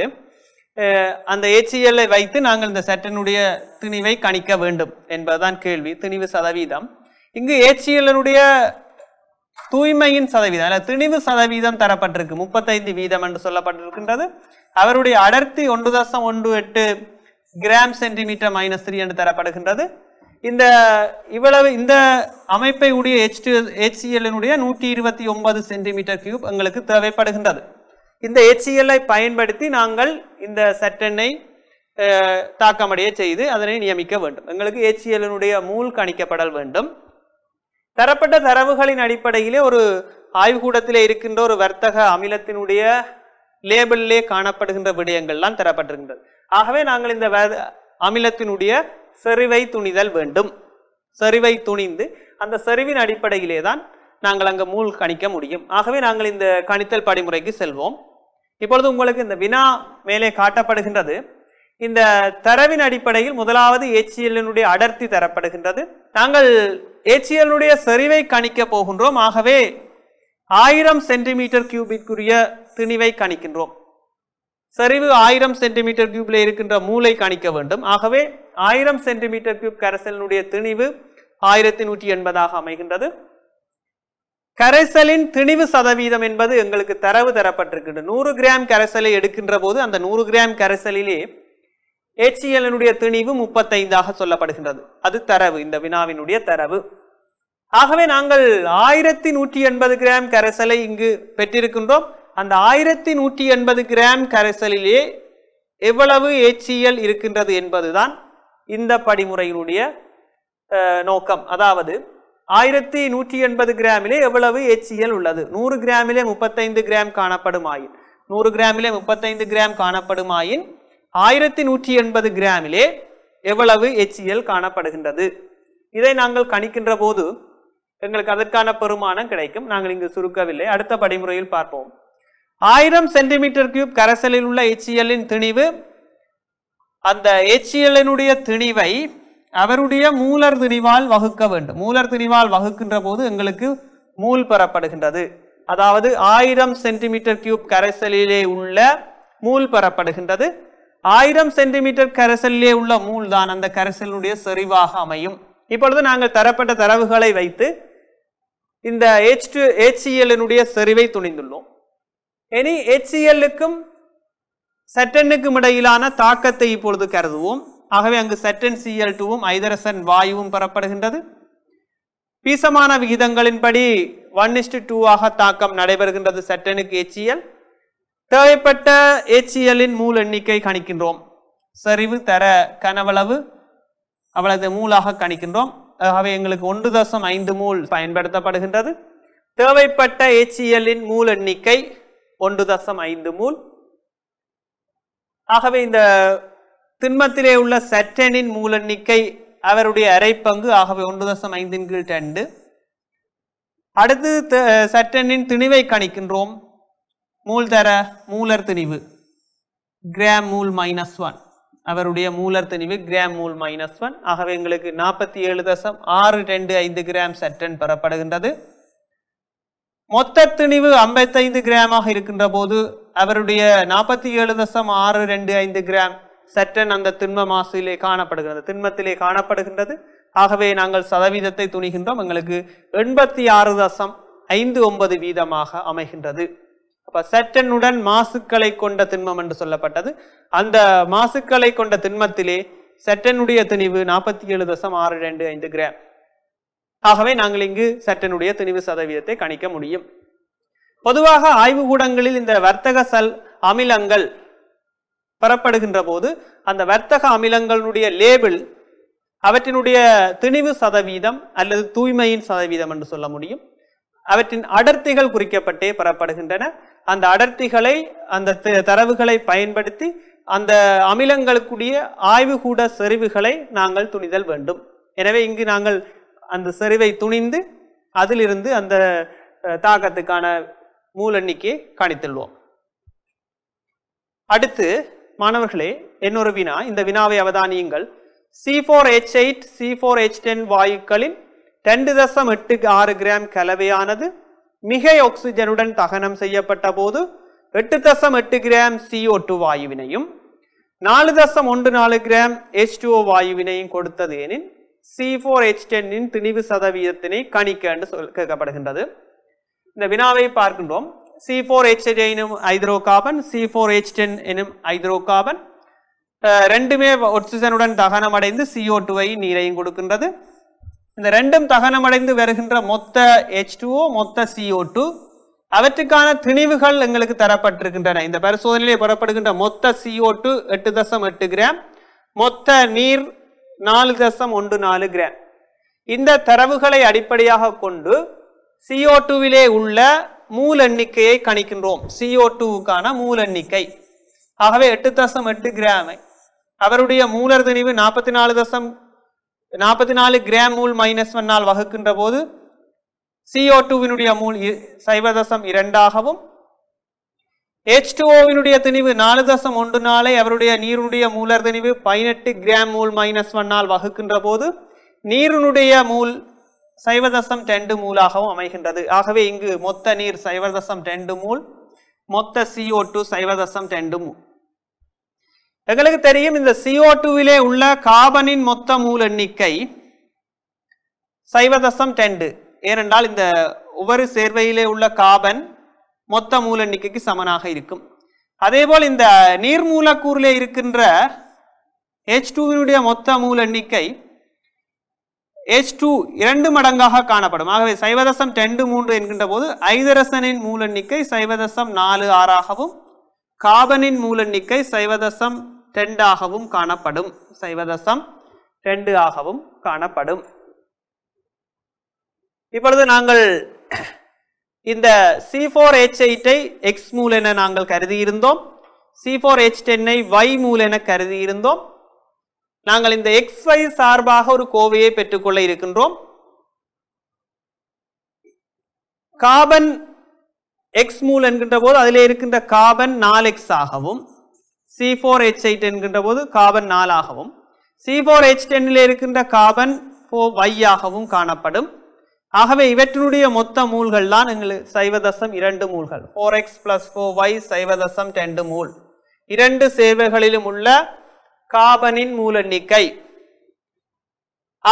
அந்த ஏச்சிஎல்லை வைத்து நாங்கள் இந்த சட்டனுடைய திணிவை கணிக்க வேண்டும் என்பதுதான் கேள்வி திணிவு சதவீதம் இங்கு ஏச்சிஎல்லனுடைய தூய்மையின் சதவீதம் அல்ல திணிவு சதவீதம் தரப்பட்டிருக்கு முப்பத்தைந்து வீதம் என்று சொல்லப்பட்டிருக்கின்றது அவருடைய அடர்த்தி ஒன்று தசம் ஒன்று எட்டு கிராம் சென்டிமீட்டர் மைனஸ் த்ரீ என்று தரப்படுகின்றது இந்த இவ்வளவு இந்த அமைப்பை உடைய ஹெச் ஹெச்சிஎல்லினுடைய நூற்றி இருபத்தி ஒன்பது சென்டிமீட்டர் கியூப் எங்களுக்கு தேவைப்படுகின்றது இந்த ஹெச்சிஎல்லை பயன்படுத்தி நாங்கள் இந்த சட்டெண்ணை தாக்கமடைய செய்து அதனை நியமிக்க வேண்டும் எங்களுக்கு ஹெச்சிஎல்லினுடைய மூல் கணிக்கப்படல் வேண்டும் தரப்பட்ட தரவுகளின் அடிப்படையிலே ஒரு ஆய்வுக்கூடத்தில் இருக்கின்ற ஒரு வர்த்தக அமிலத்தினுடைய லேபிளிலே காணப்படுகின்ற விடயங்கள்லாம் தரப்பட்டிருக்கின்றது ஆகவே நாங்கள் இந்த அமிலத்தினுடைய செறிவை துணிதல் வேண்டும் செறிவை துணிந்து அந்த செறிவின் அடிப்படையிலே தான் நாங்கள் அங்கே மூல் கணிக்க முடியும் ஆகவே நாங்கள் இந்த கணித்தல் படிமுறைக்கு செல்வோம் இப்பொழுது உங்களுக்கு இந்த வினா மேலே காட்டப்படுகின்றது இந்த தரவின் அடிப்படையில் முதலாவது ஏச்சியலினுடைய அடர்த்தி தரப்படுகின்றது நாங்கள் ஏச்சியலினுடைய செறிவை கணிக்க போகின்றோம் ஆகவே ஆயிரம் சென்டிமீட்டர் கியூபிக்குரிய திணிவை கணிக்கின்றோம் சரிவு ஆயிரம் சென்டிமீட்டர் கியூப்ல இருக்கின்ற மூளை காணிக்க வேண்டும் ஆகவே ஆயிரம் சென்டிமீட்டர் கியூப் கரைசலினுடைய திணிவு ஆயிரத்தி நூற்றி எண்பதாக அமைகின்றது கரைசலின் திணிவு சதவீதம் என்பது எங்களுக்கு தரவு தரப்பட்டிருக்கின்ற நூறு கிராம் கரைசலை எடுக்கின்ற போது அந்த நூறு கிராம் கரைசலிலே ஏச்சிஎல்னுடைய e திணிவு முப்பத்தைந்தாக சொல்லப்படுகின்றது அது தரவு இந்த வினாவினுடைய தரவு ஆகவே நாங்கள் ஆயிரத்தி நூற்றி எண்பது கிராம் கரைசலை இங்கு பெற்றிருக்கின்றோம் அந்த ஆயிரத்தி நூற்றி எண்பது கிராம் கரைசலிலே எவ்வளவு ஏச்சியல் இருக்கின்றது என்பதுதான் இந்த படிமுறையினுடைய நோக்கம் அதாவது ஆயிரத்தி நூற்றி எண்பது கிராமிலே எவ்வளவு ஏச்சியல் உள்ளது நூறு கிராமிலே முப்பத்தைந்து கிராம் காணப்படும் ஆயின் நூறு கிராமிலே முப்பத்தைந்து கிராம் காணப்படும் ஆயின் ஆயிரத்தி நூற்றி எண்பது கிராமிலே எவ்வளவு எச்சியல் காணப்படுகின்றது இதை நாங்கள் கணிக்கின்ற போது எங்களுக்கு அதற்கான பெருமானம் கிடைக்கும் நாங்கள் இங்கு சுருக்கவில்லை அடுத்த படிமுறையில் பார்ப்போம் ஆயிரம் சென்டிமீட்டர் கியூப் கரைசலில் உள்ள எச்சியலின் e திணிவு அந்த எச்சியலினுடைய e திணிவை அவருடைய மூலர் திணிவால் வகுக்க வேண்டும் மூலர் திணிவால் வகுக்கின்ற போது எங்களுக்கு மூல் பெறப்படுகின்றது அதாவது ஆயிரம் சென்டிமீட்டர் கியூப் கரைசலிலே உள்ள மூல் பெறப்படுகின்றது ஆயிரம் சென்டிமீட்டர் கரைசலிலே உள்ள மூல் தான் அந்த கரைசலினுடைய செறிவாக அமையும் இப்பொழுது நாங்கள் தரப்பட்ட தரவுகளை வைத்து இந்த எச் டு எச்சியலினுடைய e செறிவை துணிந்துள்ளோம் இனி ஹெச்சிஎல்லுக்கும் சட்டனுக்கும் இடையிலான தாக்கத்தை இப்பொழுது கருதுவோம் ஆகவே அங்கு சட்டன் சிஎல் டூவும் ஐதரசன் வாயுவும் பெறப்படுகின்றது பீசமான விகிதங்களின்படி ஒன் இஸ்டு டூவாக தாக்கம் நடைபெறுகின்றது சட்டனுக்கு ஹெச்சிஎல் தேவைப்பட்ட ஹெச்சிஎல்லின் மூல் எண்ணிக்கை கணிக்கின்றோம் சரிவு தர கனவளவு அவளது மூலாக கணிக்கின்றோம் ஆகவே எங்களுக்கு ஒன்று தசம் ஐந்து மூல் பயன்படுத்தப்படுகின்றது தேவைப்பட்ட ஹெச்சிஎல்லின் மூல் எண்ணிக்கை ஒன்று தசம் ஐந்து மூல் ஆகவே இந்த திண்மத்திலே உள்ள சற்றனின் மூல எண்ணிக்கை அவருடைய அரைப்பங்கு ஆகவே ஒன்று தசம் ஐந்தின் கீழ் ரெண்டு அடுத்து சற்றனின் திணிவை கணிக்கின்றோம் மூல் தர மூலர் திணிவு கிராம் மூல் மைனஸ் ஒன் அவருடைய மூலர் திணிவு கிராம் மூல் மைனஸ் ஒன் ஆகவே எங்களுக்கு நாற்பத்தி ஏழு தசம் ஆறு ரெண்டு ஐந்து கிராம் சற்றன் பெறப்படுகின்றது மொத்த திணிவு ஐம்பத்தைந்து கிராமாக இருக்கின்ற போது அவருடைய நாற்பத்தி ஏழு தசம் ஆறு ரெண்டு ஐந்து கிராம் சற்றன் அந்த திண்ம மாசிலே காணப்படுகிறது திண்மத்திலே காணப்படுகின்றது ஆகவே நாங்கள் சதவீதத்தை துணிகின்றோம் எங்களுக்கு எண்பத்தி ஆறு தசம் ஐந்து ஒன்பது வீதமாக அமைகின்றது அப்ப சற்றனுடன் மாசுக்களை கொண்ட திண்மம் என்று சொல்லப்பட்டது அந்த மாசுக்களை கொண்ட திண்மத்திலே சற்றனுடைய திணிவு நாற்பத்தி ஏழு தசம் ஆறு ரெண்டு ஐந்து கிராம் ஆகவே நாங்கள் இங்கு சற்றனுடைய துணிவு சதவீதத்தை கணிக்க முடியும் பொதுவாக ஆய்வுகூடங்களில் இந்த வர்த்தக சல் அமிலங்கள் பெறப்படுகின்ற போது அந்த வர்த்தக அமிலங்களுடைய லேபிள் அவற்றினுடைய திணிவு சதவீதம் அல்லது தூய்மையின் சதவீதம் என்று சொல்ல முடியும் அவற்றின் அடர்த்திகள் குறிக்கப்பட்டே பெறப்படுகின்றன அந்த அடர்த்திகளை அந்த தரவுகளை பயன்படுத்தி அந்த அமிலங்களுக்குரிய ஆய்வுகூட செறிவுகளை நாங்கள் துணிதல் வேண்டும் எனவே இங்கு நாங்கள் அந்த செறிவை துணிந்து அதிலிருந்து அந்த தாக்கத்துக்கான மூலண்ணிக்கை காணித்துள்ளோம் அடுத்து மாணவர்களே என்னொரு வினா இந்த வினாவை அவதானியுங்கள் C four H eight C four H ten வாயுக்களின் ரெண்டு தசம் எட்டு ஆறு கிராம் கலவையானது மிகை ஆக்சிஜனுடன் தகனம் செய்யப்பட்ட போது எட்டு தசம் எட்டு கிராம் சிஓ டூ வாயுவினையும் நாலு தசம் ஒன்று நாலு கிராம் டூ டூஓ வாயுவினையும் கொடுத்தது எனின் சி ஃபோர் ஹெச் டென்னின் திணிவு சதவீதத்தினை கணிக்க என்று சொல் கேட்கப்படுகின்றது இந்த வினாவை பார்க்கின்றோம் சி ஃபோர் ஹெச் எனும் ஐதரோ கார்பன் சி ஃபோர் எச் டென் எனும் ஐதரோ கார்பன் ரெண்டுமே ஒட்சிஜனுடன் தகனம் அடைந்து சிஓ டூவை நீரையும் கொடுக்கின்றது இந்த ரெண்டும் தகனமடைந்து வருகின்ற மொத்த ஹெச் டூஓ மொத்த சிஓ டூ அவற்றுக்கான திணிவுகள் எங்களுக்கு தரப்பட்டிருக்கின்றன இந்த பரிசோதனையிலே புறப்படுகின்ற மொத்த சிஓ டூ எட்டு தசம் எட்டு கிராம் மொத்த நீர் நாலு தசம் ஒன்று நாலு கிராம் இந்த தரவுகளை அடிப்படையாக கொண்டு சிஓ டூவிலே உள்ள மூல் எண்ணிக்கையை கணிக்கின்றோம் சிஓ டூவுக்கான மூல் எண்ணிக்கை ஆகவே எட்டு தசம் எட்டு கிராமை அவருடைய மூலர் திணிவு நாற்பத்தி நாலு தசம் நாற்பத்தி நாலு கிராம் மூல் மைனஸ் ஒன்னால் வகுக்கின்ற போது சிஓ டூவினுடைய மூல் சைவதசம் இரண்டாகவும் ஹெச் திணிவு நாலு தசம் ஒன்று நாளை அவருடைய நீருடைய மூலர் திணிவு பதினெட்டு கிராம் மூல் மைனஸ் ஒன்னால் வகுக்கின்ற போது நீரினுடைய மூல் சைவதசம் ரெண்டு மூலாகவும் அமைகின்றது ஆகவே இங்கு மொத்த நீர் சைவதசம் ரெண்டு மூல் மொத்த சிஓ டூ சைவதசம் ரெண்டு மூல் எங்களுக்கு தெரியும் இந்த சிஓ டூவிலே உள்ள காபனின் மொத்த மூல் எண்ணிக்கை சைவதசம் ரெண்டு ஏனென்றால் இந்த ஒவ்வொரு சேர்வையிலே உள்ள காபன் மொத்த மூல எண்ணிக்கைக்கு சமனாக இருக்கும் அதே போல் இந்த நீர் மூலக்கூறிலே இருக்கின்ற ஹெச் டூவினுடைய மொத்த மூல எண்ணிக்கை ஹெச் டூ இரண்டு மடங்காக காணப்படும் ஆகவே சைவதசம் ரெண்டு மூன்று என்கின்ற போது ஐதரசனின் மூல எண்ணிக்கை சைவதசம் நாலு ஆறாகவும் காபனின் மூல எண்ணிக்கை சைவதசம் ரெண்டாகவும் காணப்படும் சைவதசம் ரெண்டு ஆகவும் காணப்படும் இப்பொழுது நாங்கள் இந்த சி ஃபோர் மூல எயிட்டை எக்ஸ் மூல் என நாங்கள் கருதியிருந்தோம் சி ஃபோர் ஹெச் டென்னை ஒய் மூல் என கருதியிருந்தோம் நாங்கள் இந்த எக்ஸ் ஒய் சார்பாக ஒரு கோவையை பெற்றுக்கொள்ள இருக்கின்றோம் காபன் எக்ஸ் மூல் என்கின்ற போது அதில் இருக்கின்ற காபன் நாலு எக்ஸ் ஆகவும் சி ஃபோர் எச் எயிட் என்கின்ற போது காபன் நாலாகவும் சி ஃபோர் எச் டென்னில் இருக்கின்ற காபன் ஃபோர் ஆகவும் காணப்படும் ஆகவே இவற்றினுடைய மொத்த மூல்கள் தான் எங்களுக்கு சைவதசம் இரண்டு மூல்கள் four X plus four Y சைவதசம் ரெண்டு மூல் இரண்டு சேவைகளிலும் உள்ள காபனின் மூல எண்ணிக்கை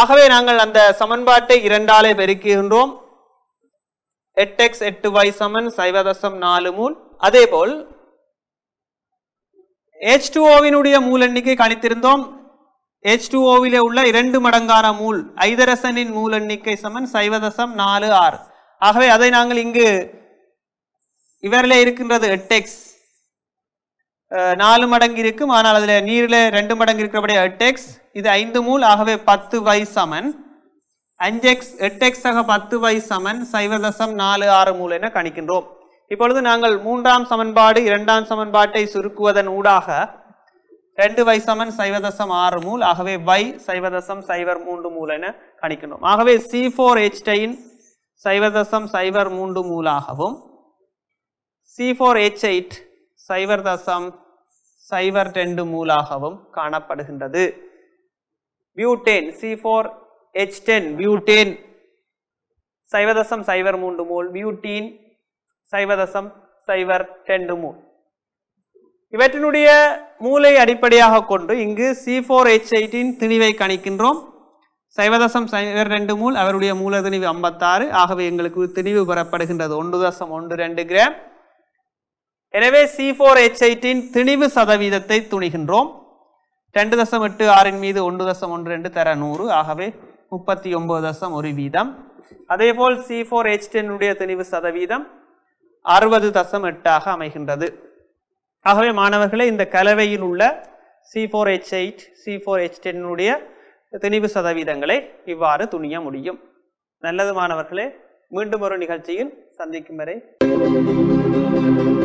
ஆகவே நாங்கள் அந்த சமன்பாட்டை இரண்டாலே பெருக்குகின்றோம் எட் எக்ஸ் எட்டு ஒய் சமன் சைவதசம் நாலு மூல் அதே போல் ஹெச் டூ ஓவினுடைய மூல எண்ணிக்கை கணித்திருந்தோம் ஹெச் டூ உள்ள இரண்டு மடங்கான மூல் ஐதரசனின் மூல் எண்ணிக்கை சமன் சைவதசம் நாலு ஆறு ஆகவே அதை நாங்கள் இங்கு இவரிலே இருக்கின்றது எட்டெக்ஸ் நாலு மடங்கு இருக்கும் ஆனால் அதில் நீரில் ரெண்டு மடங்கு இருக்கிறபடியே எட்டெக்ஸ் இது ஐந்து மூல் ஆகவே பத்து வை சமன் அஞ்செக்ஸ் எட்டெக்ஸாக பத்து வை சமன் சைவதசம் நாலு ஆறு மூல் என கணிக்கின்றோம் இப்பொழுது நாங்கள் மூன்றாம் சமன்பாடு இரண்டாம் சமன்பாட்டை சுருக்குவதன் ஊடாக ரெண்டு வை சமன் சைவதசம் ஆறு மூல் ஆகவே வை சைவதசம் சைவர் மூன்று மூல் என கணிக்கணும் ஆகவே சி ஃபோர் ஹெச் டெயின் சைவதசம் சைவர் மூன்று மூலாகவும் சி ஃபோர் ஹெச் எயிட் சைவர் தசம் சைவர் ரெண்டு மூலாகவும் காணப்படுகின்றது butane C four H ten butane சைவதசம் சைவர் மூன்று மூல் பியூட்டீன் சைவதசம் சைவர் ரெண்டு மூல் இவற்றினுடைய மூளை அடிப்படையாக கொண்டு இங்கு சி ஃபோர் எச் எயிட்டின் திணிவை கணிக்கின்றோம் சைவதசம் சைவர் ரெண்டு மூல் அவருடைய மூல திணிவு ஐம்பத்தாறு ஆகவே எங்களுக்கு திணிவு பெறப்படுகின்றது ஒன்று தசம் ஒன்று ரெண்டு கிராம் எனவே சி ஃபோர் எச் எயிட்டின் திணிவு சதவீதத்தை துணிகின்றோம் ரெண்டு தசம் எட்டு ஆறின் மீது ஒன்று தசம் ஒன்று ரெண்டு தர நூறு ஆகவே முப்பத்தி ஒன்பது தசம் ஒரு வீதம் அதேபோல் சி ஃபோர் எச் டென்னுடைய திணிவு சதவீதம் அறுபது தசம் எட்டாக அமைகின்றது ஆகவே மாணவர்களே இந்த கலவையில் உள்ள C four H eight C four H டென்னுடைய திணிவு சதவீதங்களை இவ்வாறு துணிய முடியும் நல்லது மாணவர்களே மீண்டும் ஒரு நிகழ்ச்சியில் சந்திக்கும் வரை